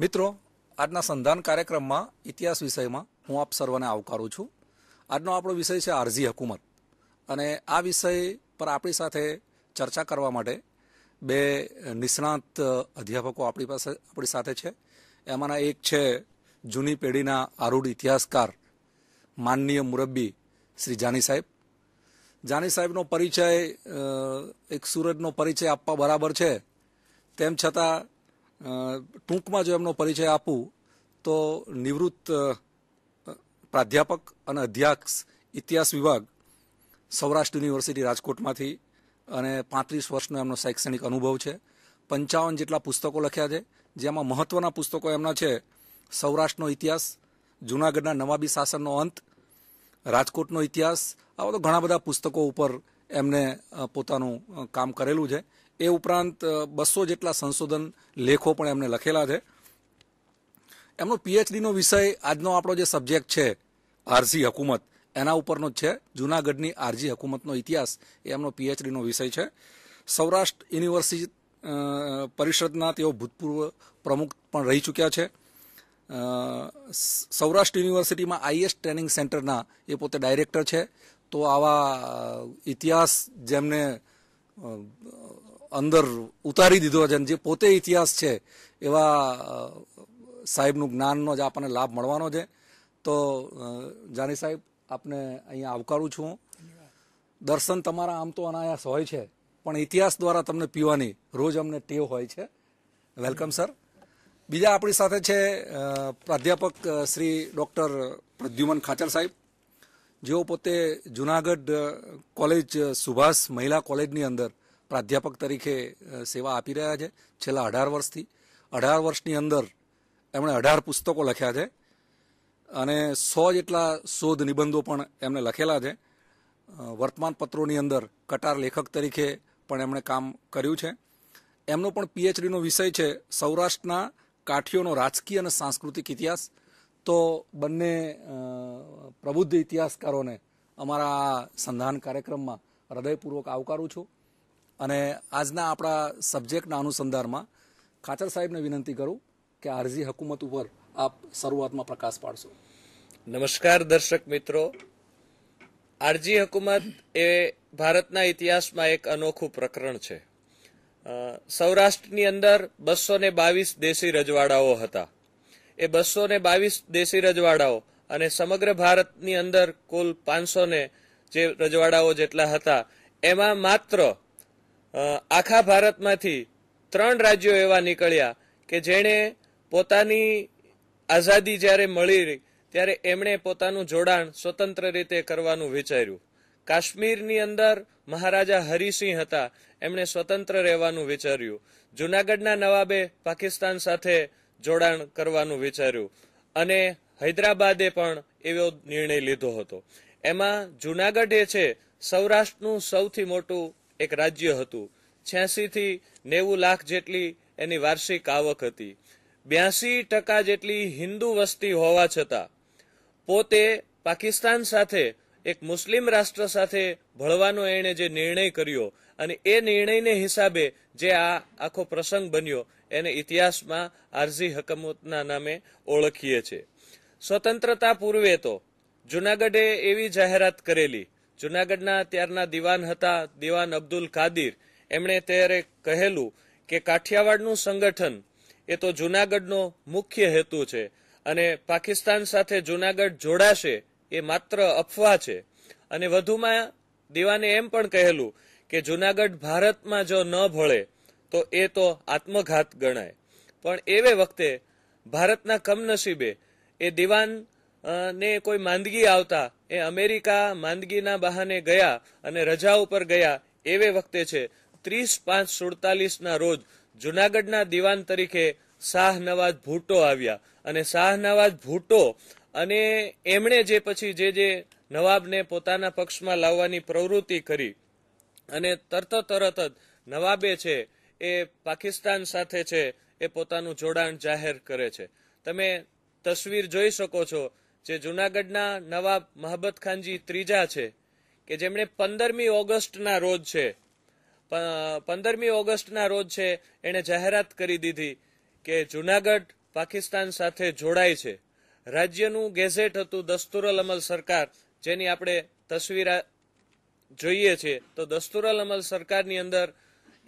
મિત્રો આજના સંધાન કાર્યક્રમમાં ઇતિહાસ વિષયમાં હું આપ સર્વને આવકારું છું આજનો આપણો વિષય છે આરઝી હકુમત અને આ વિષય પર આપણી સાથે ચર્ચા કરવા માટે બે નિષ્ણાત અધ્યાપકો આપણી પાસે આપણી સાથે છે એમાંના એક છે જૂની પેઢીના આરૂઢ ઇતિહાસકાર માનનીય મુરબ્બી શ્રી જાની સાહેબ જાની સાહેબનો પરિચય એક સુરતનો પરિચય આપવા બરાબર છે તેમ છતાં ટૂંકમાં જો એમનો પરિચય આપું તો નિવૃત્ત પ્રાધ્યાપક અને અધ્યક્ષ ઇતિહાસ વિભાગ સૌરાષ્ટ્ર યુનિવર્સિટી રાજકોટમાંથી અને પાંત્રીસ વર્ષનો એમનો શૈક્ષણિક અનુભવ છે પંચાવન જેટલા પુસ્તકો લખ્યા છે જેમાં મહત્વના પુસ્તકો એમના છે સૌરાષ્ટ્રનો ઇતિહાસ જૂનાગઢના નવાબી શાસનનો અંત રાજકોટનો ઇતિહાસ આવા તો ઘણા બધા પુસ્તકો ઉપર એમને પોતાનું કામ કરેલું છે એ ઉપરાંત બસો જેટલા સંશોધન લેખો પણ એમણે લખેલા છે એમનો પીએચડીનો વિષય આજનો આપણો જે સબ્જેક્ટ છે આરઝી હકુમત એના ઉપરનો જ છે જુનાગઢની આરજી હકુમતનો ઇતિહાસ એ એમનો પીએચડીનો વિષય છે સૌરાષ્ટ્ર યુનિવર્સિટી પરિષદના તેઓ ભૂતપૂર્વ પ્રમુખ પણ રહી ચૂક્યા છે સૌરાષ્ટ્ર યુનિવર્સિટીમાં આઈએસ ટ્રેનિંગ સેન્ટરના એ પોતે ડાયરેક્ટર છે તો આવા ઇતિહાસ જેમને અંદર ઉતારી દીધો છે જે પોતે ઇતિહાસ છે એવા સાહેબનું જ્ઞાનનો જ આપણને લાભ મળવાનો છે તો જાની સાહેબ આપને અહીંયા આવકારું છું દર્શન તમારા આમ તો અનાયાસ હોય છે પણ ઇતિહાસ દ્વારા તમને પીવાની રોજ અમને ટેવ હોય છે વેલકમ સર બીજા આપણી સાથે છે પ્રાધ્યાપક શ્રી ડૉક્ટર પ્રદ્યુમન ખાચર સાહેબ જેઓ પોતે જુનાગઢ કોલેજ સુભાષ મહિલા કોલેજની અંદર પ્રાધ્યાપક તરીકે સેવા આપી રહ્યા છે છેલ્લા અઢાર વર્ષથી અઢાર વર્ષની અંદર એમણે અઢાર પુસ્તકો લખ્યા છે અને સો જેટલા શોધ નિબંધો પણ એમણે લખેલા છે વર્તમાન પત્રોની અંદર કટાર લેખક તરીકે પણ એમણે કામ કર્યું છે એમનો પણ પીએચડીનો વિષય છે સૌરાષ્ટ્રના કાઠીઓનો રાજકીય અને સાંસ્કૃતિક ઇતિહાસ તો બંને પ્રબુદ્ધ ઇતિહાસકારોને અમારા આ સંધાન કાર્યક્રમમાં હૃદયપૂર્વક આવકારું છું અને આજના આપણા સબ્જેક્ટના અનુસંધાનમાં ખાચર સાહેબને વિનંતી કરું કે અરજી હકુમત ઉપર આપ શરૂઆતમાં પ્રકાશ પાડશો નમસ્કાર દર્શક મિત્રો આરજી હકુમત એ ભારતના ઇતિહાસમાં એક અનોખું પ્રકરણ છે સૌરાષ્ટ્રની અંદર બસો ને બાવીસ દેશી રજવાડાઓ હતા એ બસો ને બાવીસ દેશી રજવાડાઓ અને સમગ્ર ભારતની અંદર કુલ પાંચસો ને જે રજવાડાઓ જેટલા હતા એમાં માત્ર આખા ભારતમાંથી ત્રણ રાજ્યો એવા નીકળ્યા કે જેણે પોતાની આઝાદી જ્યારે મળી ત્યારે એમણે પોતાનું જોડાણ સ્વતંત્ર રીતે કરવાનું વિચાર્યું કાશ્મીરની અંદર મહારાજા હરિસિંહ હતા એમણે સ્વતંત્ર રહેવાનું વિચાર્યું જુનાગઢના નવાબે પાકિસ્તાન સાથે જોડાણ કરવાનું વિચાર્યું અને હૈદરાબાદે પણ એવો નિર્ણય લીધો હતો એમાં જુનાગઢ એ છે સૌરાષ્ટ્રનું સૌથી મોટું એક રાજ્ય હતું છ્યાસીથી નેવું લાખ જેટલી એની વાર્ષિક આવક હતી બ્યાસી ટકા જેટલી હિન્દુ વસ્તી હોવા છતાં પોતે પાકિસ્તાન સાથે એક મુસ્લિમ રાષ્ટ્ર સાથે ભળવાનો એણે જે નિર્ણય કર્યો અને એ નિર્ણયને હિસાબે જે આ આખો પ્રસંગ બન્યો એને ઇતિહાસમાં આરજી હકમતના નામે ઓળખીએ છીએ સ્વતંત્રતા પૂર્વે તો જુનાગઢે એવી જાહેરાત કરેલી જૂનાગઢના ત્યારના દિવાન હતા દિવાન અબ્દુલ કાદિર એમણે ત્યારે કહેલું કે કાઠિયાવાડનું સંગઠન એ તો જૂનાગઢનો મુખ્ય હેતુ છે અને પાકિસ્તાન સાથે જૂનાગઢ જોડાશે એ માત્ર અફવા છે અને વધુમાં દિવાને એમ પણ કહેલું કે જૂનાગઢ ભારતમાં જો ન ભળે તો એ તો આત્મઘાત ગણાય પણ એવે વખતે ભારતના કમનસીબે એ દિવાન ને કોઈ માંદગી આવતા એ અમેરિકા માંદગીના બહાને ગયા અને રજા ઉપર ગયા એવે વખતે છે ત્રીસ પાંચ સુડતાલીસના રોજ જુનાગઢના દિવાન તરીકે શાહનવાજ ભૂટો આવ્યા અને શાહનવાજ ભૂટો અને એમણે જે પછી જે જે નવાબને પોતાના પક્ષમાં લાવવાની પ્રવૃત્તિ કરી અને તરત તરત જ નવાબે છે એ પાકિસ્તાન સાથે છે એ પોતાનું જોડાણ જાહેર કરે છે તમે તસવીર જોઈ શકો છો જે જૂનાગઢના નવાબ મહબત ખાનજી ત્રીજા છે કે જેમણે પંદરમી ઓગસ્ટના રોજ છે પંદરમી ઓગસ્ટના રોજ છે એણે જાહેરાત કરી દીધી કે જૂનાગઢ પાકિસ્તાન સાથે જોડાય છે રાજ્યનું ગેઝેટ હતું દસ્તુરલ અમલ સરકાર જેની આપણે તસવીર જોઈએ છીએ તો દસ્તુરલ અમલ સરકારની અંદર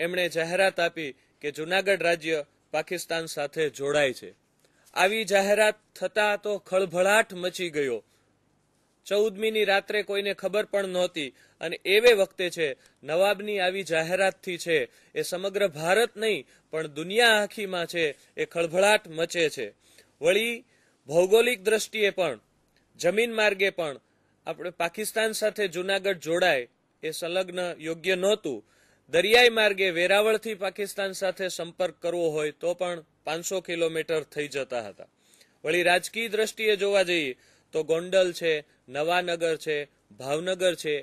એમણે જાહેરાત આપી કે જૂનાગઢ રાજ્ય પાકિસ્તાન સાથે જોડાય છે આવી જાહેરાત થતા તો ખળભળાટ મચી ગયો ચૌદમીની રાત્રે કોઈને ખબર પણ નહોતી અને એવે વખતે છે નવાબની આવી જાહેરાતથી છે એ સમગ્ર ભારત નહીં પણ દુનિયા આખીમાં છે એ ખળભળાટ મચે છે વળી ભૌગોલિક દ્રષ્ટિએ પણ જમીન માર્ગે પણ આપણે પાકિસ્તાન સાથે જુનાગઢ જોડાય એ સંલગ્ન યોગ્ય નહોતું દરિયાઈ માર્ગે વેરાવળથી પાકિસ્તાન સાથે સંપર્ક કરવો હોય તો પણ પાંચસો કિલોમીટર થઈ જતા હતા વળી રાજકીય દ્રષ્ટિએ જોવા જઈએ તો ગોંડલ છે નવાનગર છે ભાવનગર છે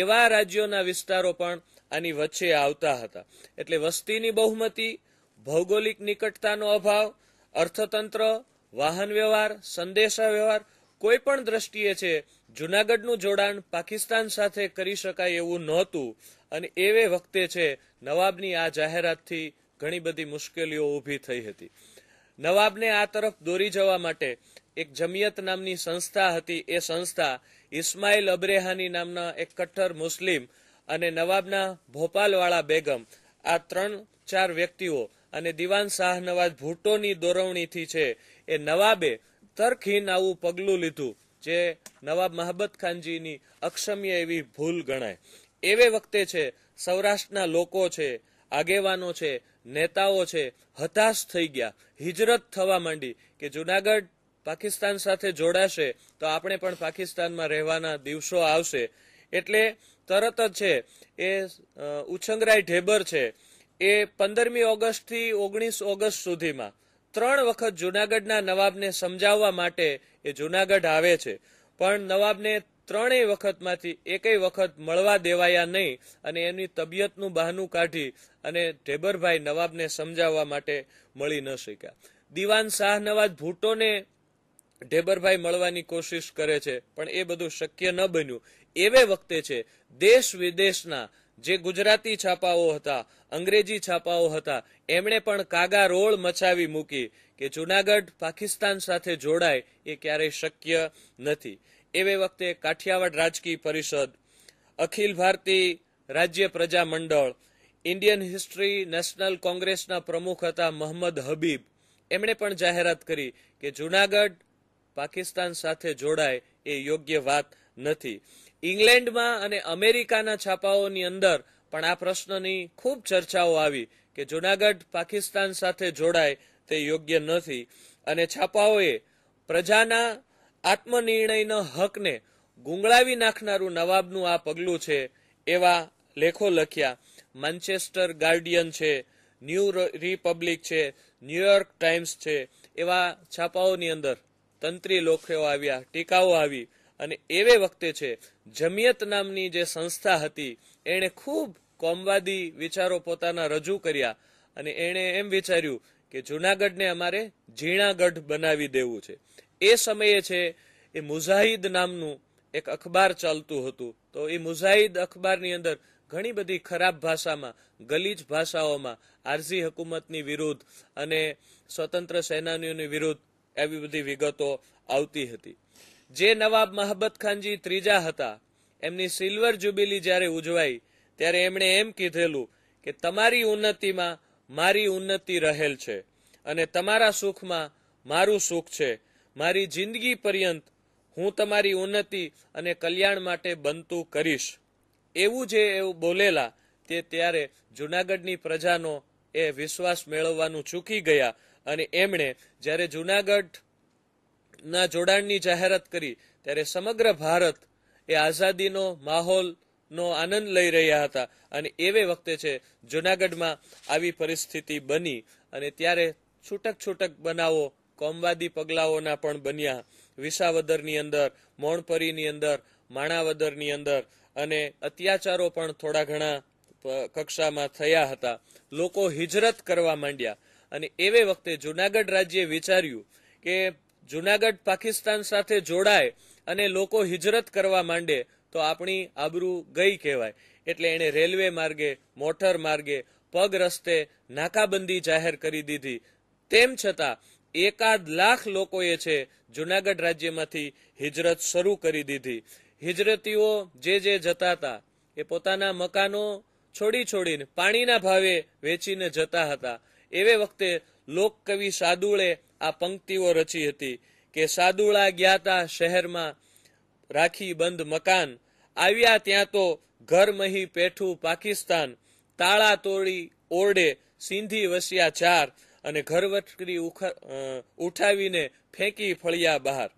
એવા રાજ્યોના વિસ્તારો પણ આની વચ્ચે આવતા હતા એટલે વસ્તીની બહુમતી ભૌગોલિક નિકટતાનો અભાવ અર્થતંત્ર વાહન વ્યવહાર સંદેશા વ્યવહાર કોઈ પણ દ્રષ્ટિએ છે જુનાગઢનું જોડાણ પાકિસ્તાન સાથે કરી શકાય એવું નહોતું અને એવે વખતે છે નવાબની આ જાહેરાતથી ઘણી બધી મુશ્કેલીઓ ઊભી થઈ હતી નવાબને આ તરફ દોરી જવા માટે એક જમિયત નામની સંસ્થા હતી એ સંસ્થા ઇસ્માઇલ અબ્રેહાની નામના એક કઠ્ઠર મુસ્લિમ અને નવાબના ભોપાલવાળા બેગમ આ ત્રણ ચાર વ્યક્તિઓ અને દિવાન શાહનવાજ ભૂટોની દોરવણીથી છે એ નવાબે તરખીન આવું પગલું લીધું જે નવાબ મહાબત ખાનજીની અક્ષમ્ય એવી ભૂલ ગણાય એવે વખતે છે સૌરાષ્ટ્રના લોકો છે આગેવાનો છે નેતાઓ છે હતાશ થઈ ગયા હિજરત થવા માંડી કે જુનાગઢ પાકિસ્તાન સાથે જોડાશે તો આપણે પણ પાકિસ્તાનમાં રહેવાના દિવસો આવશે એટલે તરત જ છે એ ઉછંગરાય ઢેબર છે એ પંદરમી ઓગસ્ટથી ઓગણીસ ઓગસ્ટ સુધીમાં ત્રણ વખત જુનાગઢના નવાબને સમજાવવા માટે એ જુનાગઢ આવે છે પણ નવાબને ત્રણેય વખતમાંથી એકય વખત મળવા દેવાયા નહીં અને એની તબિયતનું બહાનું કાઢી અને ઢેબરભાઈ નવાબને સમજાવવા માટે મળી ન શક્યા દિવાન શાહનવાજ ભૂટોને ઢેબરભાઈ મળવાની કોશિશ કરે છે પણ એ બધું શક્ય ન બન્યું એવે વખતે છે દેશ વિદેશના જે ગુજરાતી છાપાઓ હતા અંગ્રેજી છાપાઓ હતા એમણે પણ કાગા રોળ મચાવી મૂકી કે જુનાગઢ પાકિસ્તાન સાથે જોડાય એ ક્યારેય શક્ય નથી એવે વખતે કાઠિયાવાડ રાજકીય પરિષદ અખિલ ભારતીય રાજ્ય પ્રજા મંડળ ઇન્ડિયન હિસ્ટ્રી નેશનલ કોંગ્રેસના પ્રમુખ હતા મોહમ્મદ હબીબ એમણે પણ જાહેરાત કરી કે જૂનાગઢ પાકિસ્તાન સાથે જોડાય એ યોગ્ય વાત નથી ઇંગ્લેન્ડમાં અને અમેરિકાના છાપાઓની અંદર પણ આ પ્રશ્નની ખૂબ ચર્ચાઓ આવી કે જૂનાગઢ પાકિસ્તાન સાથે જોડાય તે યોગ્ય નથી અને છાપાઓએ પ્રજાના આત્મનિર્ણયના હકને ગુંગળાવી નાખનારું નવાબનું આ પગલું છે એવા લેખો લખ્યા માન્ચેસ્ટર ગાર્ડિયન છે ન્યૂ રિપબ્લિક છે ન્યુયોર્ક ટાઈમ્સ છે એવા છાપાઓની અંદર તંત્રી લોખો આવ્યા ટીકાઓ આવી અને એવે વખતે છે જમિયત નામની જે સંસ્થા હતી એણે ખૂબ કોમવાદી વિચારો પોતાના રજૂ કર્યા અને એણે એમ વિચાર્યું કે જૂનાગઢને અમારે ઝીણાગઢ બનાવી દેવું છે એ સમયે છે એ મુઝાહિદ નામનું એક અખબાર ચાલતું હતું તો એ મુઝાહિદ અખબારની અંદર ઘણી બધી ખરાબ ભાષામાં ગલીજ ભાષાઓમાં આરઝી હકુમતની વિરુદ્ધ અને સ્વતંત્ર સેનાનીઓની વિરુદ્ધ એવી બધી વિગતો આવતી હતી જે નવાબ મહબત ખાનજી ત્રીજા હતા એમની સિલ્વર જુબીલી જ્યારે ઉજવાઈ ત્યારે એમણે એમ કીધેલું કે તમારી ઉન્નતિમાં મારી ઉન્નતિ રહેલ છે અને તમારા સુખમાં મારું સુખ છે મારી જિંદગી પર્યંત હું તમારી ઉન્નતિ અને કલ્યાણ માટે બનતું કરીશ એવું જે એવું બોલેલા તે ત્યારે જૂનાગઢની પ્રજાનો એ વિશ્વાસ મેળવવાનું ચૂકી ગયા અને એમણે જ્યારે જૂનાગઢના જોડાણની જાહેરાત કરી ત્યારે સમગ્ર ભારત એ આઝાદીનો માહોલ નો આનંદ લઈ રહ્યા હતા અને એવે વખતે છે જૂનાગઢમાં આવી પરિસ્થિતિ બની અને ત્યારે છૂટક છૂટક બનાવો કોમવાદી પગલાઓના પણ બન્યા વિસાવદરની અંદર મોણપરીની અંદર માણાવદરની અંદર અને અત્યાચારો પણ થોડા ઘણા કક્ષામાં થયા હતા લોકો હિજરત કરવા માંડ્યા અને એવે વખતે જુનાગઢ રાજ્યે વિચાર્યું કે જુનાગઢ પાકિસ્તાન સાથે જોડાય અને લોકો હિજરત કરવા માંડે તો આપણી આબરૂ ગઈ કહેવાય એટલે એણે રેલવે માર્ગે મોટર માર્ગે પગ રસ્તે નાકાબંધી જાહેર કરી દીધી તેમ છતાં એકાદ લાખ લોકોએ છે જુનાગઢ રાજ્યમાંથી હિજરત શરૂ કરી દીધી હિજરતીઓ જે જે જતા હતા એ પોતાના મકાનો છોડી છોડીને પાણીના ભાવે વેચીને જતા હતા એવે વખતે લોકકવિ સાદુળે આ પંક્તિઓ રચી હતી કે સાદુળા ગયા શહેરમાં રાખી બંધ મકાન આવ્યા ત્યાં તો ઘર મહી પેઠું પાકિસ્તાન તાળા તોડી ઓરડે સિંધી વસ્યા ચાર અને ઘરવટકરી ઉઠાવીને ફેંકી ફળિયા બહાર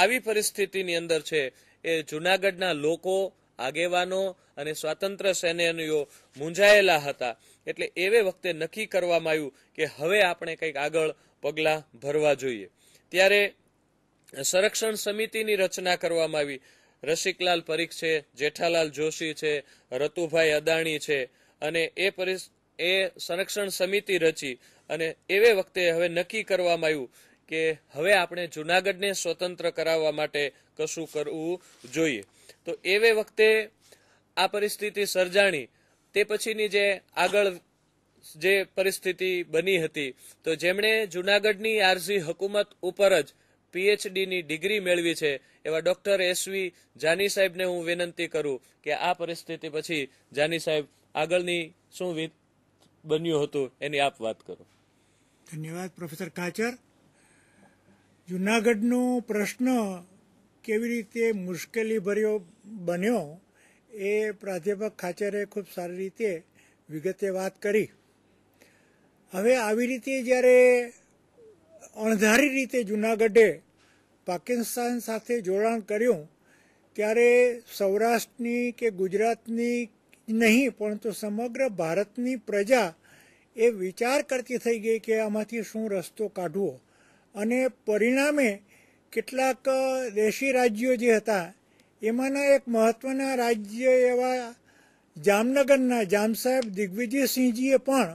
આવી પરિસ્થિતિની અંદર છે એ જૂનાગઢના લોકો આગેવાનો અને સ્વાતંત્ર્ય સેનાનીઓ મૂંઝાયેલા હતા એટલે એવે વખતે નક્કી કરવામાં આવ્યું કે હવે આપણે કંઈક આગળ પગલાં ભરવા જોઈએ ત્યારે સંરક્ષણ સમિતિની રચના કરવામાં આવી રસિકલાલ પરીખ છે જેઠાલાલ જોશી છે રતુભાઈ અદાણી છે અને એ પરિસ્થિતિ એ સંરક્ષણ સમિતિ રચી અને એવે વખતે હવે નક્કી કરવામાં આવ્યું કે હવે આપણે જૂનાગઢને સ્વતંત્ર કરાવવા માટે કશું કરવું જોઈએ તો એવે વખતે આ પરિસ્થિતિ સર્જાણી તે પછીની જે આગળ જે પરિસ્થિતિ બની હતી તો જેમણે જૂનાગઢની આરઝી હકુમત ઉપર જ પીએચડીની ડિગ્રી મેળવી છે એવા ડૉક્ટર એસવી જાની સાહેબને હું વિનંતી કરું કે આ પરિસ્થિતિ પછી જાની સાહેબ આગળની શું બન્યું હતું એની આપ વાત કરો ધન્યવાદ પ્રોફેસર કાચર જુનાગઢનો પ્રશ્ન કેવી રીતે મુશ્કેલી ભર્યો બન્યો એ પ્રાધ્યાપક ખાચરે ખૂબ સારી રીતે વિગતે વાત કરી હવે આવી રીતે જ્યારે અણધારી રીતે જુનાગઢે પાકિસ્તાન સાથે જોડાણ કર્યું ત્યારે સૌરાષ્ટ્રની કે ગુજરાતની નહીં પરંતુ સમગ્ર ભારતની પ્રજા એ વિચાર કરતી થઈ ગઈ કે આમાંથી શું રસ્તો કાઢવો અને પરિણામે કેટલાક દેશી રાજ્યો જે હતા એમાંના એક મહત્વના રાજ્ય એવા જામનગરના જામ સાહેબ દિગ્વિજયસિંહજીએ પણ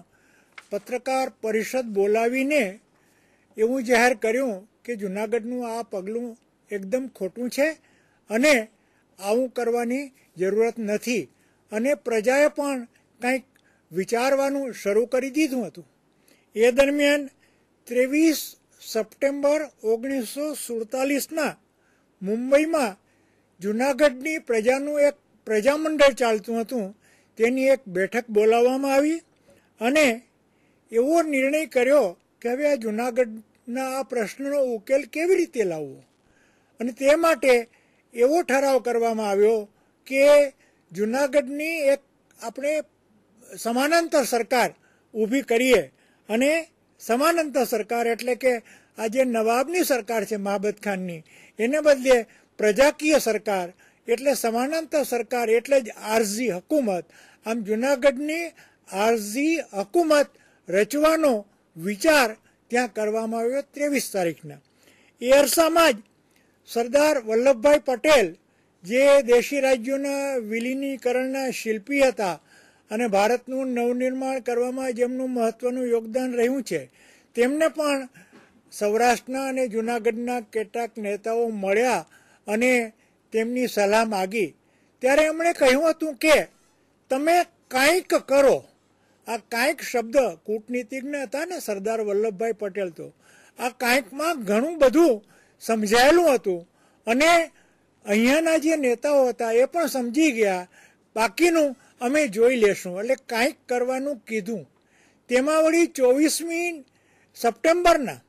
પત્રકાર પરિષદ બોલાવીને એવું જાહેર કર્યું કે જૂનાગઢનું આ પગલું એકદમ ખોટું છે અને આવું કરવાની જરૂરત નથી અને પ્રજાએ પણ કંઈક વિચારવાનું શરૂ કરી દીધું હતું એ દરમિયાન ત્રેવીસ સપ્ટેમ્બર ઓગણીસો સુડતાલીસના મુંબઈમાં જૂનાગઢની પ્રજાનું એક પ્રજામંડળ ચાલતું હતું તેની એક બેઠક બોલાવવામાં આવી અને એવો નિર્ણય કર્યો કે હવે આ જૂનાગઢના આ પ્રશ્નનો ઉકેલ કેવી રીતે લાવવો અને તે માટે એવો ઠરાવ કરવામાં આવ્યો કે જૂનાગઢની એક આપણે સમાનાંતર સરકાર ઊભી કરીએ અને સમાનાંતર સરકાર એટલે કે આ જે નવાબની સરકાર છે મહાબત ખાનની એને બદલે પ્રજાકીય સરકાર એટલે સમાનાંતર સરકાર એટલે જ આરઝી હકુમત આમ જૂનાગઢની આરઝી હકુમત રચવાનો વિચાર ત્યાં કરવામાં આવ્યો ત્રેવીસ તારીખના એ અરસામાં જ સરદાર વલ્લભભાઈ પટેલ જે દેશી રાજ્યોના વિલીનીકરણના શિલ્પી હતા અને ભારતનું નવનિર્માણ કરવામાં જેમનું મહત્વનું યોગદાન રહ્યું છે તેમને પણ સૌરાષ્ટ્રના અને જૂનાગઢના કેટલાક નેતાઓ મળ્યા અને તેમની સલાહ માગી ત્યારે એમણે કહ્યું હતું કે તમે કાંઈક કરો આ કાંઈક શબ્દ કૂટનીતિજ્ઞ હતા ને સરદાર વલ્લભભાઈ પટેલ તો આ કાંઈકમાં ઘણું બધું સમજાયેલું હતું અને અહીંયા ના જે નેતાઓ હતા એ પણ સમજી ગયા બાકીનું અમે જોઈ લેશું એટલે કાંઈક કરવાનું કીધું તેમાવડી 24મી સપ્ટેમ્બરના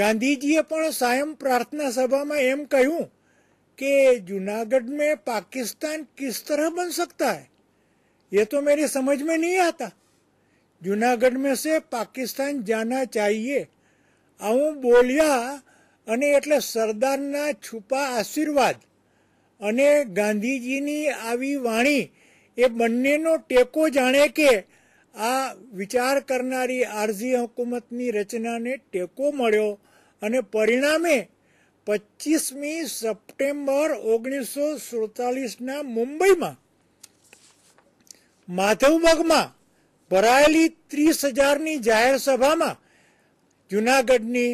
ગાંધીજીએ પણ સયમ પ્રાર્થના સભામાં એમ કહ્યું કે જૂનાગઢમાં પાકિસ્તાન કਿਸ તરહ બન سکتا છે એ તો મેરી સમજમાં નહી આતા જૂનાગઢમાં છે પાકિસ્તાન જના ચાહીએ આ હું બોલ્યા અને એટલે સરદારના છુપા આશીર્વાદ અને ગાંધીજીની આવી વાણી એ બંનેનો ટેકો જાણે કે આ વિચાર કરનારી આરઝી હકુમતની રચનાને ટેકો મળ્યો અને પરિણામે પચીસમી સપ્ટેમ્બર ઓગણીસો સુડતાલીસના મુંબઈમાં માધવબાગમાં ભરાયેલી ત્રીસ હજારની જાહેર સભામાં જૂનાગઢની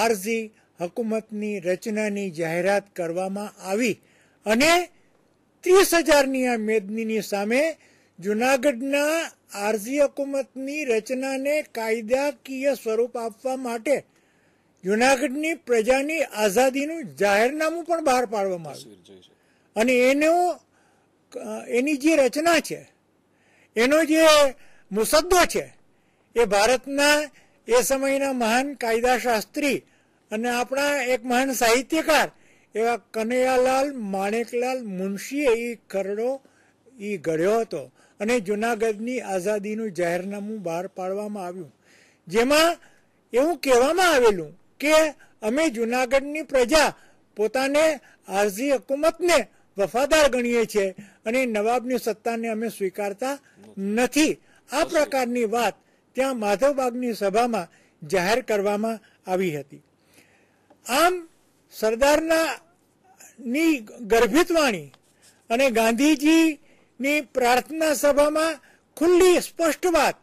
આરઝી હકુમતની રચનાની જાહેરાત કરવામાં આવી અને ત્રીસ હજારની આ મેદનીની સામે જુનાગઢના આરઝી હકુમતની રચનાને કાયદાકીય સ્વરૂપ આપવા માટે જુનાગઢની પ્રજાની આઝાદીનું જાહેરનામું પણ બહાર પાડવામાં આવ્યું અને એનો એની જે રચના છે એનો જે મુસદ્દો છે એ ભારતના એ સમયના મહાન કાયદાશાસ્ત્રી અને આપણા એક મહાન સાહિત્યકાર એવા કનૈયાલાલ માણેકલાલ મુનશીએ એ કરડો એ ઘડ્યો હતો અને જૂનાગઢની આઝાદીનું જાહેરનામું બહાર પાડવામાં આવ્યું જેમાં એવું કહેવામાં આવેલું કે અમે જૂનાગઢની પ્રજા પોતાને આરઝી હકુમતને વફાદાર ગણીએ છીએ અને નવાબની સત્તાને અમે સ્વીકારતા નથી આ પ્રકારની વાત ત્યાં માધવબાગની સભામાં જાહેર કરવામાં આવી હતી આમ સરદારના ની ગર્ભિત વાણી અને ગાંધીજીની પ્રાર્થના સભામાં ખુલ્લી સ્પષ્ટ વાત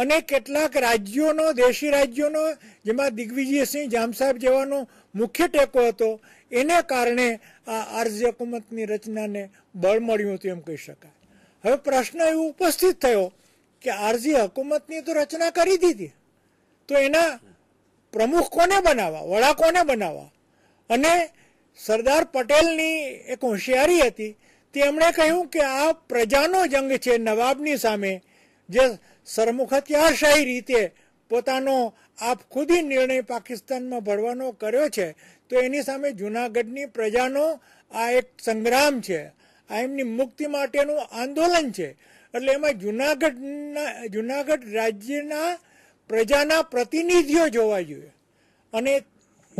અને કેટલાક રાજ્યોનો દેશી રાજ્યોનો જેમાં દિગ્વિજયસિંહ જામસાહેબ જેવાનો મુખ્ય ટેકો હતો એને કારણે આ આર્ય હકુમતની રચનાને બળ મળ્યું હતું એમ કહી શકાય હવે પ્રશ્ન એવો ઉપસ્થિત થયો કે આરજી હકુમતની તો રચના કરી દીધી તો એના પ્રમુખ કોને બનાવવા વડા કોને બનાવવા અને સરદાર પટેલની એક હોશિયારી હતી તે એમણે કહ્યું કે આ પ્રજાનો જંગ છે નવાબની સામે જે સરમુખત્યાશાહી રીતે પોતાનો આપ ખુદી નિર્ણય પાકિસ્તાનમાં ભરવાનો કર્યો છે તો એની સામે જૂનાગઢની પ્રજાનો આ એક સંગ્રામ છે આ એમની મુક્તિ માટેનું આંદોલન છે એટલે એમાં જૂનાગઢના જૂનાગઢ રાજ્યના પ્રજાના પ્રતિનિધિઓ જોવા જોઈએ અને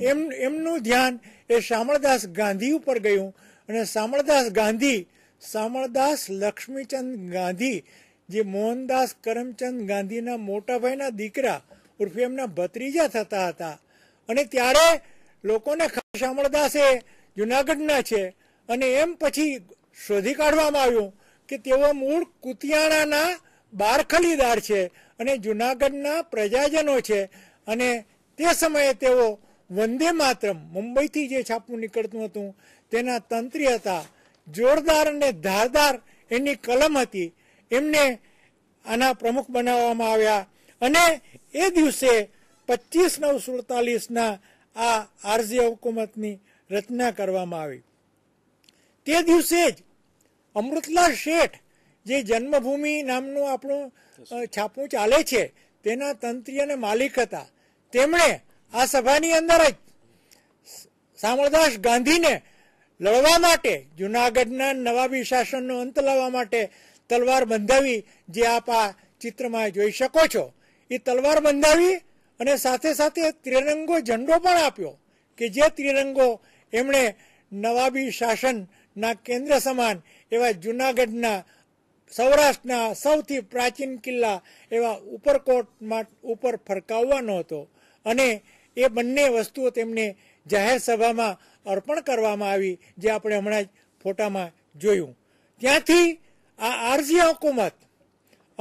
એમ એમનું ધ્યાન એ શામળદાસ ગાંધી ઉપર ગયું અને શામળદાસ ગાંધી શામળદાસ લક્ષ્મીચંદ ગાંધી જે મોહનદાસ કરમચંદ ગાંધીના મોટાભાઈના દીકરા ઉર્ફે એમના ભત્રીજા થતા હતા અને ત્યારે લોકોને શામળદાસ એ જુનાગઢના છે અને એમ પછી શોધી કાઢવામાં આવ્યું કે તેઓ મૂળ કુતિયાણાના બારખલીદાર છે અને જુનાગઢના પ્રજાજનો છે અને તે સમયે તેઓ વંદે માત્રમ મુંબઈથી જે છાપું નીકળતું હતું તેના તંત્રી હતા જોરદાર અને ધારદાર એમની કલમ હતી એમને આના પ્રમુખ બનાવવામાં આવ્યા અને એ દિવસે પચીસ નવ સુડતાલીસના આ આરજી હુકુમતની રચના કરવામાં આવી તે દિવસે જ અમૃતલાલ શેઠ જે જન્મભૂમિ નામનું આપણું છાપું ચાલે છે તેના તંત્રી અને માલિક હતા તેમણે આ સભાની અંદર જ શામળદાસ ગાંધીને લડવા માટે જુનાગઢના નવાબી શાસનનો અંત લાવવા માટે તલવાર બંધાવી જે આપ આ ચિત્રમાં જોઈ શકો છો એ તલવાર બંધાવી અને સાથે સાથે ત્રિરંગો ઝંડો પણ આપ્યો કે જે ત્રિરંગો એમણે નવાબી શાસનના કેન્દ્ર સમાન એવા જુનાગઢના સૌરાષ્ટ્રના સૌથી પ્રાચીન કિલ્લા એવા ઉપરકોટમાં ઉપર ફરકાવવાનો હતો અને એ બંને વસ્તુઓ તેમને જાહેર સભામાં અર્પણ કરવામાં આવી જે આપણે હમણાં જ ફોટામાં જોયું ત્યાંથી આ આરઝી હકુમત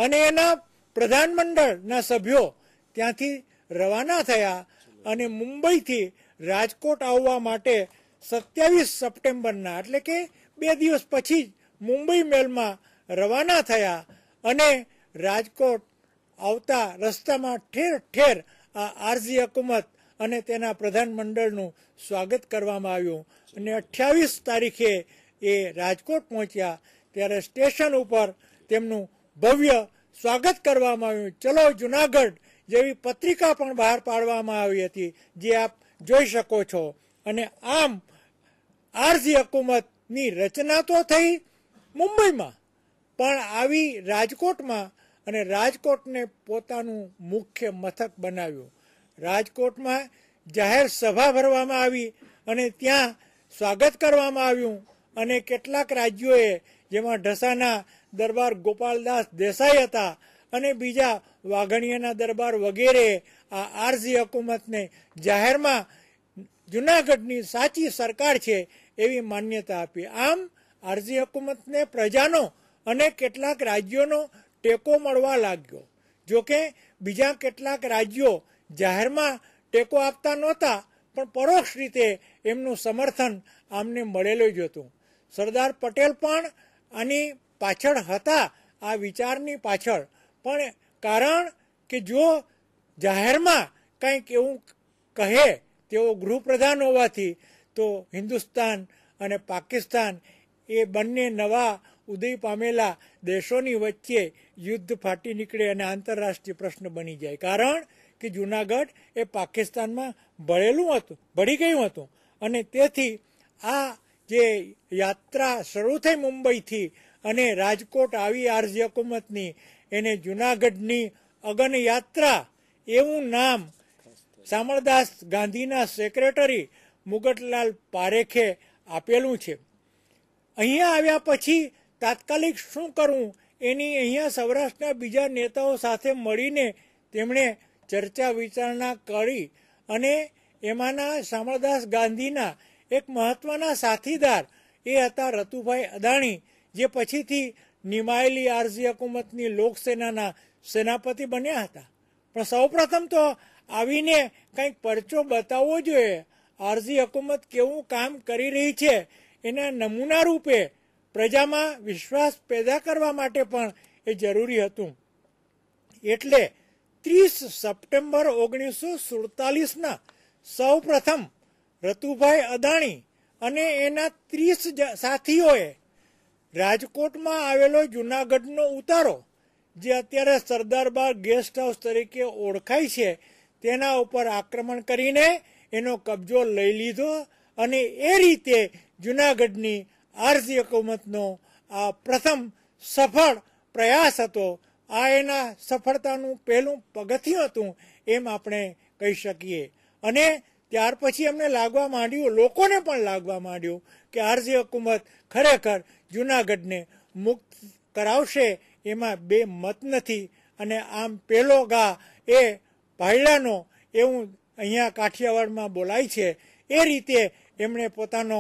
અને એના પ્રધાનમંડળના સભ્યો ત્યાંથી રવાના થયા અને મુંબઈથી રાજકોટ આવવા માટે સત્યાવીસ સપ્ટેમ્બરના એટલે કે બે દિવસ પછી જ મુંબઈ મેલમાં રવાના થયા અને રાજકોટ આવતા રસ્તામાં ઠેર ઠેર આ આરઝી હકુમત અને તેના પ્રધાનમંડળનું સ્વાગત કરવામાં આવ્યું અને અઠ્યાવીસ તારીખે એ રાજકોટ પહોંચ્યા ત્યારે સ્ટેશન ઉપર તેમનું ભવ્ય સ્વાગત કરવામાં આવ્યું ચલો જુનાગઢ જેવી પત્રિકા પણ બહાર પાડવામાં આવી હતી જે આપ જોઈ શકો છો અને આમ આરઝી હકુમતની રચના તો થઈ મુંબઈમાં પણ આવી રાજકોટમાં અને રાજકોટને પોતાનું મુખ્ય મથક બનાવ્યું રાજકોટમાં જાહેર સભા ભરવામાં આવી અને ત્યાં સ્વાગત કરવામાં આવ્યું અને કેટલાક રાજ્યોએ જેમાં ઢસાના દરબાર ગોપાલદાસ દેસાઈ હતા અને બીજા વાઘણીયાના દરબાર વગેરે આ આરઝી હકુમતને જાહેરમાં જૂનાગઢની સાચી સરકાર છે એવી માન્યતા આપી આમ આરઝી હકુમતને પ્રજાનો અને કેટલાક રાજ્યોનો ટેકો મળવા લાગ્યો જોકે બીજા કેટલાક રાજ્યો જાહેરમાં ટેકો આપતા નહોતા પણ પરોક્ષ રીતે એમનું સમર્થન આમને મળેલું જ હતું સરદાર પટેલ પણ આની પાછળ હતા આ વિચારની પાછળ પણ કારણ કે જો જાહેરમાં કંઈક એવું કહે તેઓ ગૃહપ્રધાન હોવાથી તો હિન્દુસ્તાન અને પાકિસ્તાન એ બંને નવા ઉદય પામેલા દેશોની વચ્ચે યુદ્ધ ફાટી નીકળે અને આંતરરાષ્ટ્રીય પ્રશ્ન બની જાય કારણ કે જૂનાગઢ એ પાકિસ્તાનમાં ભળેલું હતું ભળી ગયું હતું અને તેથી આ જે યાત્રા શરૂ થઈ મુંબઈથી અને રાજકોટ આવી આરજી હકુમતની એને જૂનાગઢની અગનયાત્રા એવું નામ સામળદાસ ગાંધીના સેક્રેટરી મુગટલાલ પારેખે આપેલું છે અહીંયા આવ્યા પછી તાત્કાલિક શું કરવું એની અહીંયા સૌરાષ્ટ્રના બીજા નેતાઓ સાથે મળીને તેમણે ચર્ચા વિચારણા કરી અને એમાંના શામળદાસ ગાંધીના એક મહત્વના સાથીદાર એ હતા રતુભાઈ અદાણી જે પછીથી નિમાયેલી આરઝી હકુમતની લોકસેનાના સેનાપતિ બન્યા હતા પણ સૌપ્રથમ તો આવીને કંઈક પરચો બતાવવો જોઈએ આરઝી હકુમત કેવું કામ કરી રહી છે એના નમૂના રૂપે પ્રજામાં વિશ્વાસ પેદા કરવા માટે પણ એ જરૂરી હતું એટલે ત્રીસ સપ્ટેમ્બર ઓગણીસો સુડતાલીસના સૌ પ્રથમ રતુભાઈ અદાણી અને એના ત્રીસ સાથીઓએ રાજકોટમાં આવેલો જૂનાગઢનો ઉતારો જે અત્યારે સરદારબાગ ગેસ્ટ હાઉસ તરીકે ઓળખાય છે તેના ઉપર આક્રમણ કરીને એનો કબજો લઈ લીધો અને એ રીતે જૂનાગઢની આરસી હકુમતનો આ પ્રથમ સફળ પ્રયાસ હતો આ એના સફળતાનું પહેલું પગથિયું હતું એમ આપણે કહી શકીએ અને ત્યાર પછી એમને લાગવા માંડ્યું લોકોને પણ લાગવા માંડ્યું કે આરજી હકુમત ખરેખર જૂનાગઢને મુક્ત કરાવશે એમાં બે મત નથી અને આમ પહેલો ગા એ ભાયડાનો એવું અહીંયા કાઠિયાવાડમાં બોલાય છે એ રીતે એમણે પોતાનો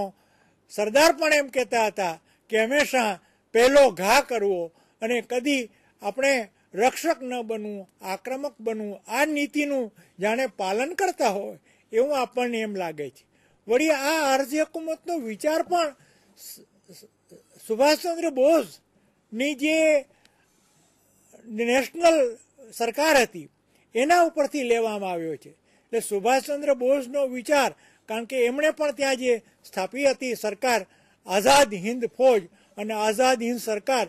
સરદાર પણ એમ કહેતા હતા કે હંમેશા પહેલો ઘા કરવો અને કદી આપણે રક્ષક ન બનવું આક્રમક બનવું આ નીતિનું જાણે પાલન કરતા હોય એવું આપણને એમ લાગે છે વળી આ અરજી હકુમતનો વિચાર પણ સુભાષચંદ્ર બોઝની જે નેશનલ સરકાર હતી એના ઉપરથી લેવામાં આવ્યો છે એટલે સુભાષચંદ્ર બોઝનો વિચાર કારણ કે એમણે પણ ત્યાં જે સ્થાપી હતી સરકાર આઝાદ હિન્દ ફોજ અને આઝાદ હિન્દ સરકાર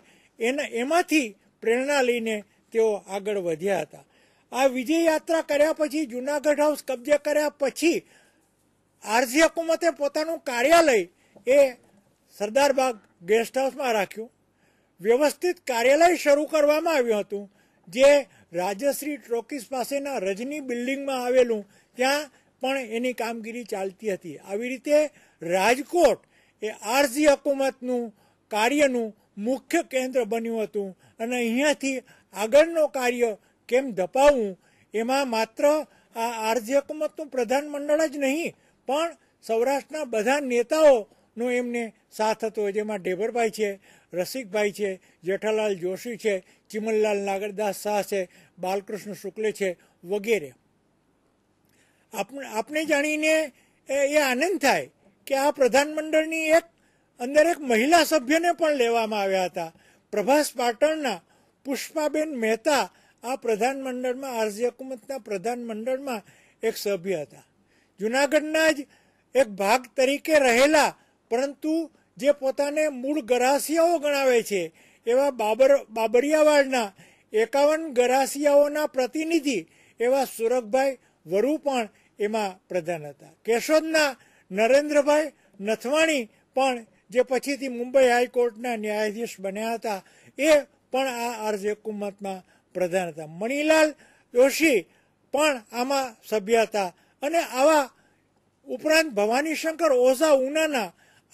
એના એમાંથી પ્રેરણા લઈને તેઓ આગળ વધ્યા હતા આ વિજય યાત્રા કર્યા પછી જુનાગઢ હાઉસ કબજે કર્યા પછી આરસી હકુમતે પોતાનું કાર્યાલય એ સરદારબાગ ગેસ્ટ હાઉસમાં રાખ્યું વ્યવસ્થિત કાર્યાલય શરૂ કરવામાં આવ્યું હતું જે રાજશ્રી ટ્રોકીસ પાસેના રજની બિલ્ડિંગમાં આવેલું ત્યાં પણ એની કામગીરી ચાલતી હતી આવી રીતે રાજકોટ એ આરસી હકુમતનું કાર્યનું મુખ્ય કેન્દ્ર બન્યું હતું અને અહીંયાથી આગળનો કાર્ય કેમ ધપાવવું એમાં માત્ર આ આરજે હકુમતનું પ્રધાનમંડળ જ નહીં પણ સૌરાષ્ટ્રના બધા નેતાઓનો એમને સાથ હતો જેમાં ઢેબરભાઈ છે રસિકભાઈ છે જેઠાલાલ જોશી છે ચિમનલાલ નાગરદાસ શાહ છે બાલકૃષ્ણ શુક્લે છે વગેરે આપણે જાણીને એ આનંદ થાય કે આ પ્રધાનમંડળની એક અંદર એક મહિલા સભ્યને પણ લેવામાં આવ્યા હતા પ્રભાસ પાટણના પુષ્પાબેન મહેતા આ પ્રધાનમંડળમાં આરજી હકુમતના પ્રધાનમંડળમાં એક સભ્ય હતા જુનાગઢના જ એક ભાગ તરીકે રહેલા પરંતુ જે પોતાને મૂળ ગરાસિયાઓ ગણાવે છે એવા બાબર બાબરિયાવાડના એકાવન ગરાસિયાઓના પ્રતિનિધિ એવા સુરખભાઈ વરુ પણ એમાં પ્રધાન હતા કેશોદના નરેન્દ્રભાઈ નથવાણી પણ જે પછીથી મુંબઈ હાઈકોર્ટના ન્યાયાધીશ બન્યા હતા એ પણ આ અર્જ હુકુમતમાં પ્રધાન હતા મણીલાલ જોશી પણ આમાં સભ્ય હતા અને આવા ઉપરાંત ભવાનીશંકર ઓઝા ઉનાના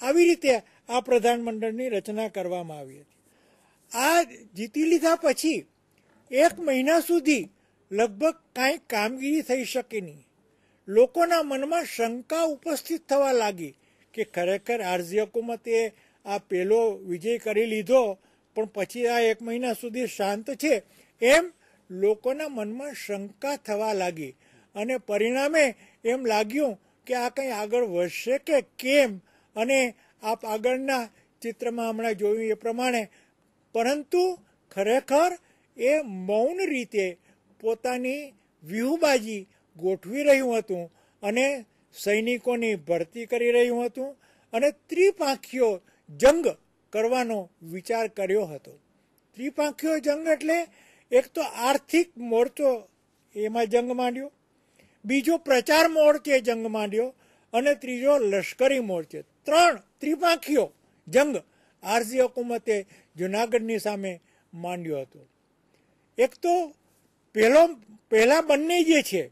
આવી રીતે આ પ્રધાનમંડળની રચના કરવામાં આવી હતી આ જીતી લીધા પછી એક મહિના સુધી લગભગ કાંઈ કામગીરી થઈ શકે નહીં લોકોના મનમાં શંકા ઉપસ્થિત થવા લાગી કે ખરેખર આરઝી હકુમતે આ પેલો વિજય કરી લીધો પણ પછી આ એક મહિના સુધી શાંત છે એમ લોકોના મનમાં શંકા થવા લાગી અને પરિણામે એમ લાગ્યું કે આ કંઈ આગળ વધશે કે કેમ અને આપ આગળના ચિત્રમાં હમણાં જોયું એ પ્રમાણે પરંતુ ખરેખર એ મૌન રીતે પોતાની વ્યૂહબાજી ગોઠવી રહ્યું હતું અને સૈનિકોની ભરતી કરી રહ્યું હતું અને ત્રિપાંખીઓ જંગ કરવાનો વિચાર કર્યો હતો ત્રિપાંખીઓ જંગ એટલે એક તો આર્થિક મોરચો એમાં જંગ માંડ્યો બીજો પ્રચાર મોરચે જંગ માંડ્યો અને ત્રીજો લશ્કરી મોરચે ત્રણ ત્રિપાંખીઓ જંગ આરઝી હકુમતે જુનાગઢની સામે માંડ્યો હતો એક તો પહેલો પહેલાં બંને જે છે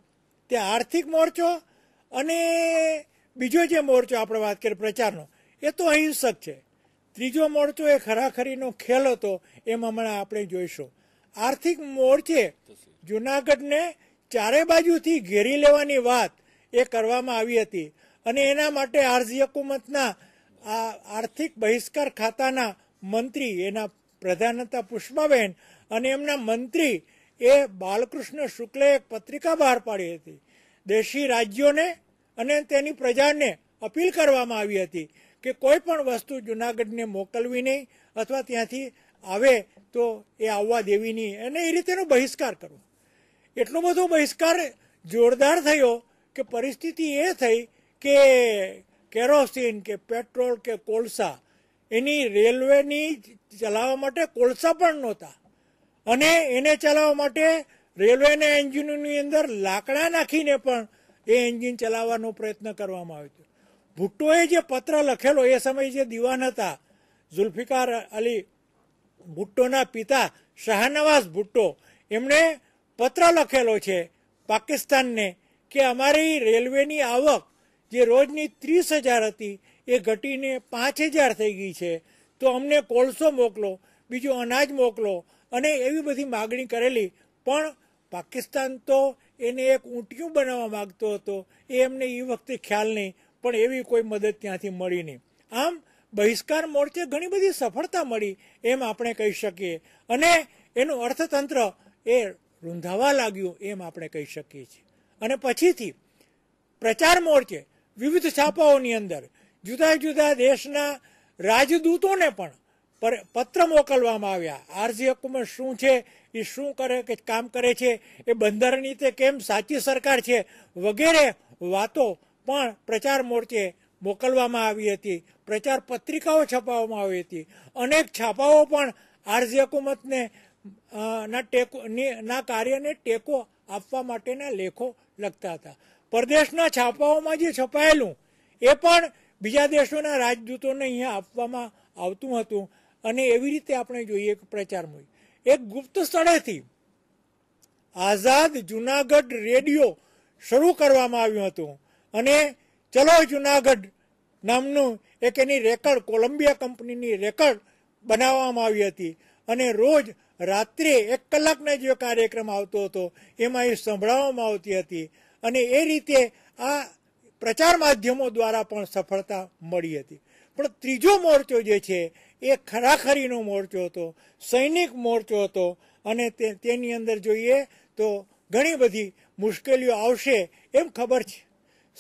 તે આર્થિક મોરચો અને બીજો જે મોરચો આપણે વાત કરીએ પ્રચારનો એ તો અહિંસક છે ત્રીજો મોરચો એ ખરાખરીનો ખેલ હતો એમાં હમણાં આપણે જોઈશું આર્થિક મોરચે જુનાગઢને ચારે બાજુથી ઘેરી લેવાની વાત એ કરવામાં આવી હતી અને એના માટે આરજી હકુમતના આર્થિક બહિષ્કાર ખાતાના મંત્રી એના પ્રધાન હતા પુષ્પાબેન અને એમના મંત્રી એ બાલકૃષ્ણ શુક્લે એક પત્રિકા બહાર પાડી હતી દેશી રાજ્યોને અને તેની પ્રજાને અપીલ કરવામાં આવી હતી કે કોઈ પણ વસ્તુ જૂનાગઢને મોકલવી નહીં અથવા ત્યાંથી આવે તો એ આવવા દેવી નહીં અને એ રીતેનો બહિષ્કાર કરવો એટલો બધો બહિષ્કાર જોરદાર થયો કે પરિસ્થિતિ એ થઈ કે કેરોસીન કે પેટ્રોલ કે કોલસા એની રેલવેની ચલાવવા માટે કોલસા પણ નહોતા અને એને ચલાવવા માટે રેલવેના એન્જિનોની અંદર લાકડા નાખીને પણ એ એન્જિન ચલાવવાનો પ્રયત્ન કરવામાં આવ્યો હતો ભુટ્ટોએ જે પત્ર લખેલો એ સમયે જે દિવાન હતા ઝુલ્ફિકાર અલી ભુટ્ટોના પિતા શાહનવાઝ ભુટ્ટો એમણે પત્ર લખેલો છે પાકિસ્તાનને કે અમારી રેલવેની આવક જે રોજની ત્રીસ હજાર હતી એ ઘટીને પાંચ હજાર થઈ ગઈ છે તો અમને કોલસો મોકલો બીજું અનાજ મોકલો અને એવી બધી માગણી કરેલી પણ પાકિસ્તાન તો એને એક ઊંટિયું બનાવવા માગતો હતો એ એમને એ વખતે ખ્યાલ નહીં પણ એવી કોઈ મદદ ત્યાંથી મળી નહીં આમ બહિષ્કાર મોરચે ઘણી બધી સફળતા મળી એમ આપણે કહી શકીએ અને એનું અર્થતંત્ર એ રૂંધાવા લાગ્યું એમ આપણે કહી શકીએ છીએ અને પછીથી પ્રચાર મોરચે વિવિધ છાપાઓની અંદર જુદા જુદા દેશના રાજદૂતોને પણ પત્ર મોકલવામાં આવ્યા આરજી હકુમત શું છે એ શું કરે કે કામ કરે છે એ બંધારણની તે કેમ સાચી સરકાર છે વગેરે વાતો પણ પ્રચાર મોરચે મોકલવામાં આવી હતી પ્રચાર પત્રિકાઓ છપાવવામાં આવી હતી અનેક છાપાઓ પણ આરજી હકુમતને ના ટેકો ના કાર્યને ટેકો આપવા માટેના લેખો લખતા હતા પરદેશના છાપાઓમાં જે છપાયેલું એ પણ બીજા દેશોના રાજદૂતોને અહીંયા આપવામાં આવતું હતું અને એવી રીતે આપણે જોઈએ કે મળી એક ગુપ્ત સ્થળેથી આઝાદ જુનાગઢ રેડિયો શરૂ કરવામાં આવ્યું હતું અને ચલો જુનાગઢ નામનું એક એની રેકર્ડ કોલંબિયા કંપનીની રેકર્ડ બનાવવામાં આવી હતી અને રોજ રાત્રે એક કલાકના જે કાર્યક્રમ આવતો હતો એમાં એ સંભળાવવામાં આવતી હતી અને એ રીતે આ પ્રચાર માધ્યમો દ્વારા પણ સફળતા મળી હતી પણ ત્રીજો મોરચો જે છે એ ખરાખરીનો મોરચો હતો સૈનિક મોરચો હતો અને તેની અંદર જોઈએ તો ઘણી બધી મુશ્કેલીઓ આવશે એમ ખબર છે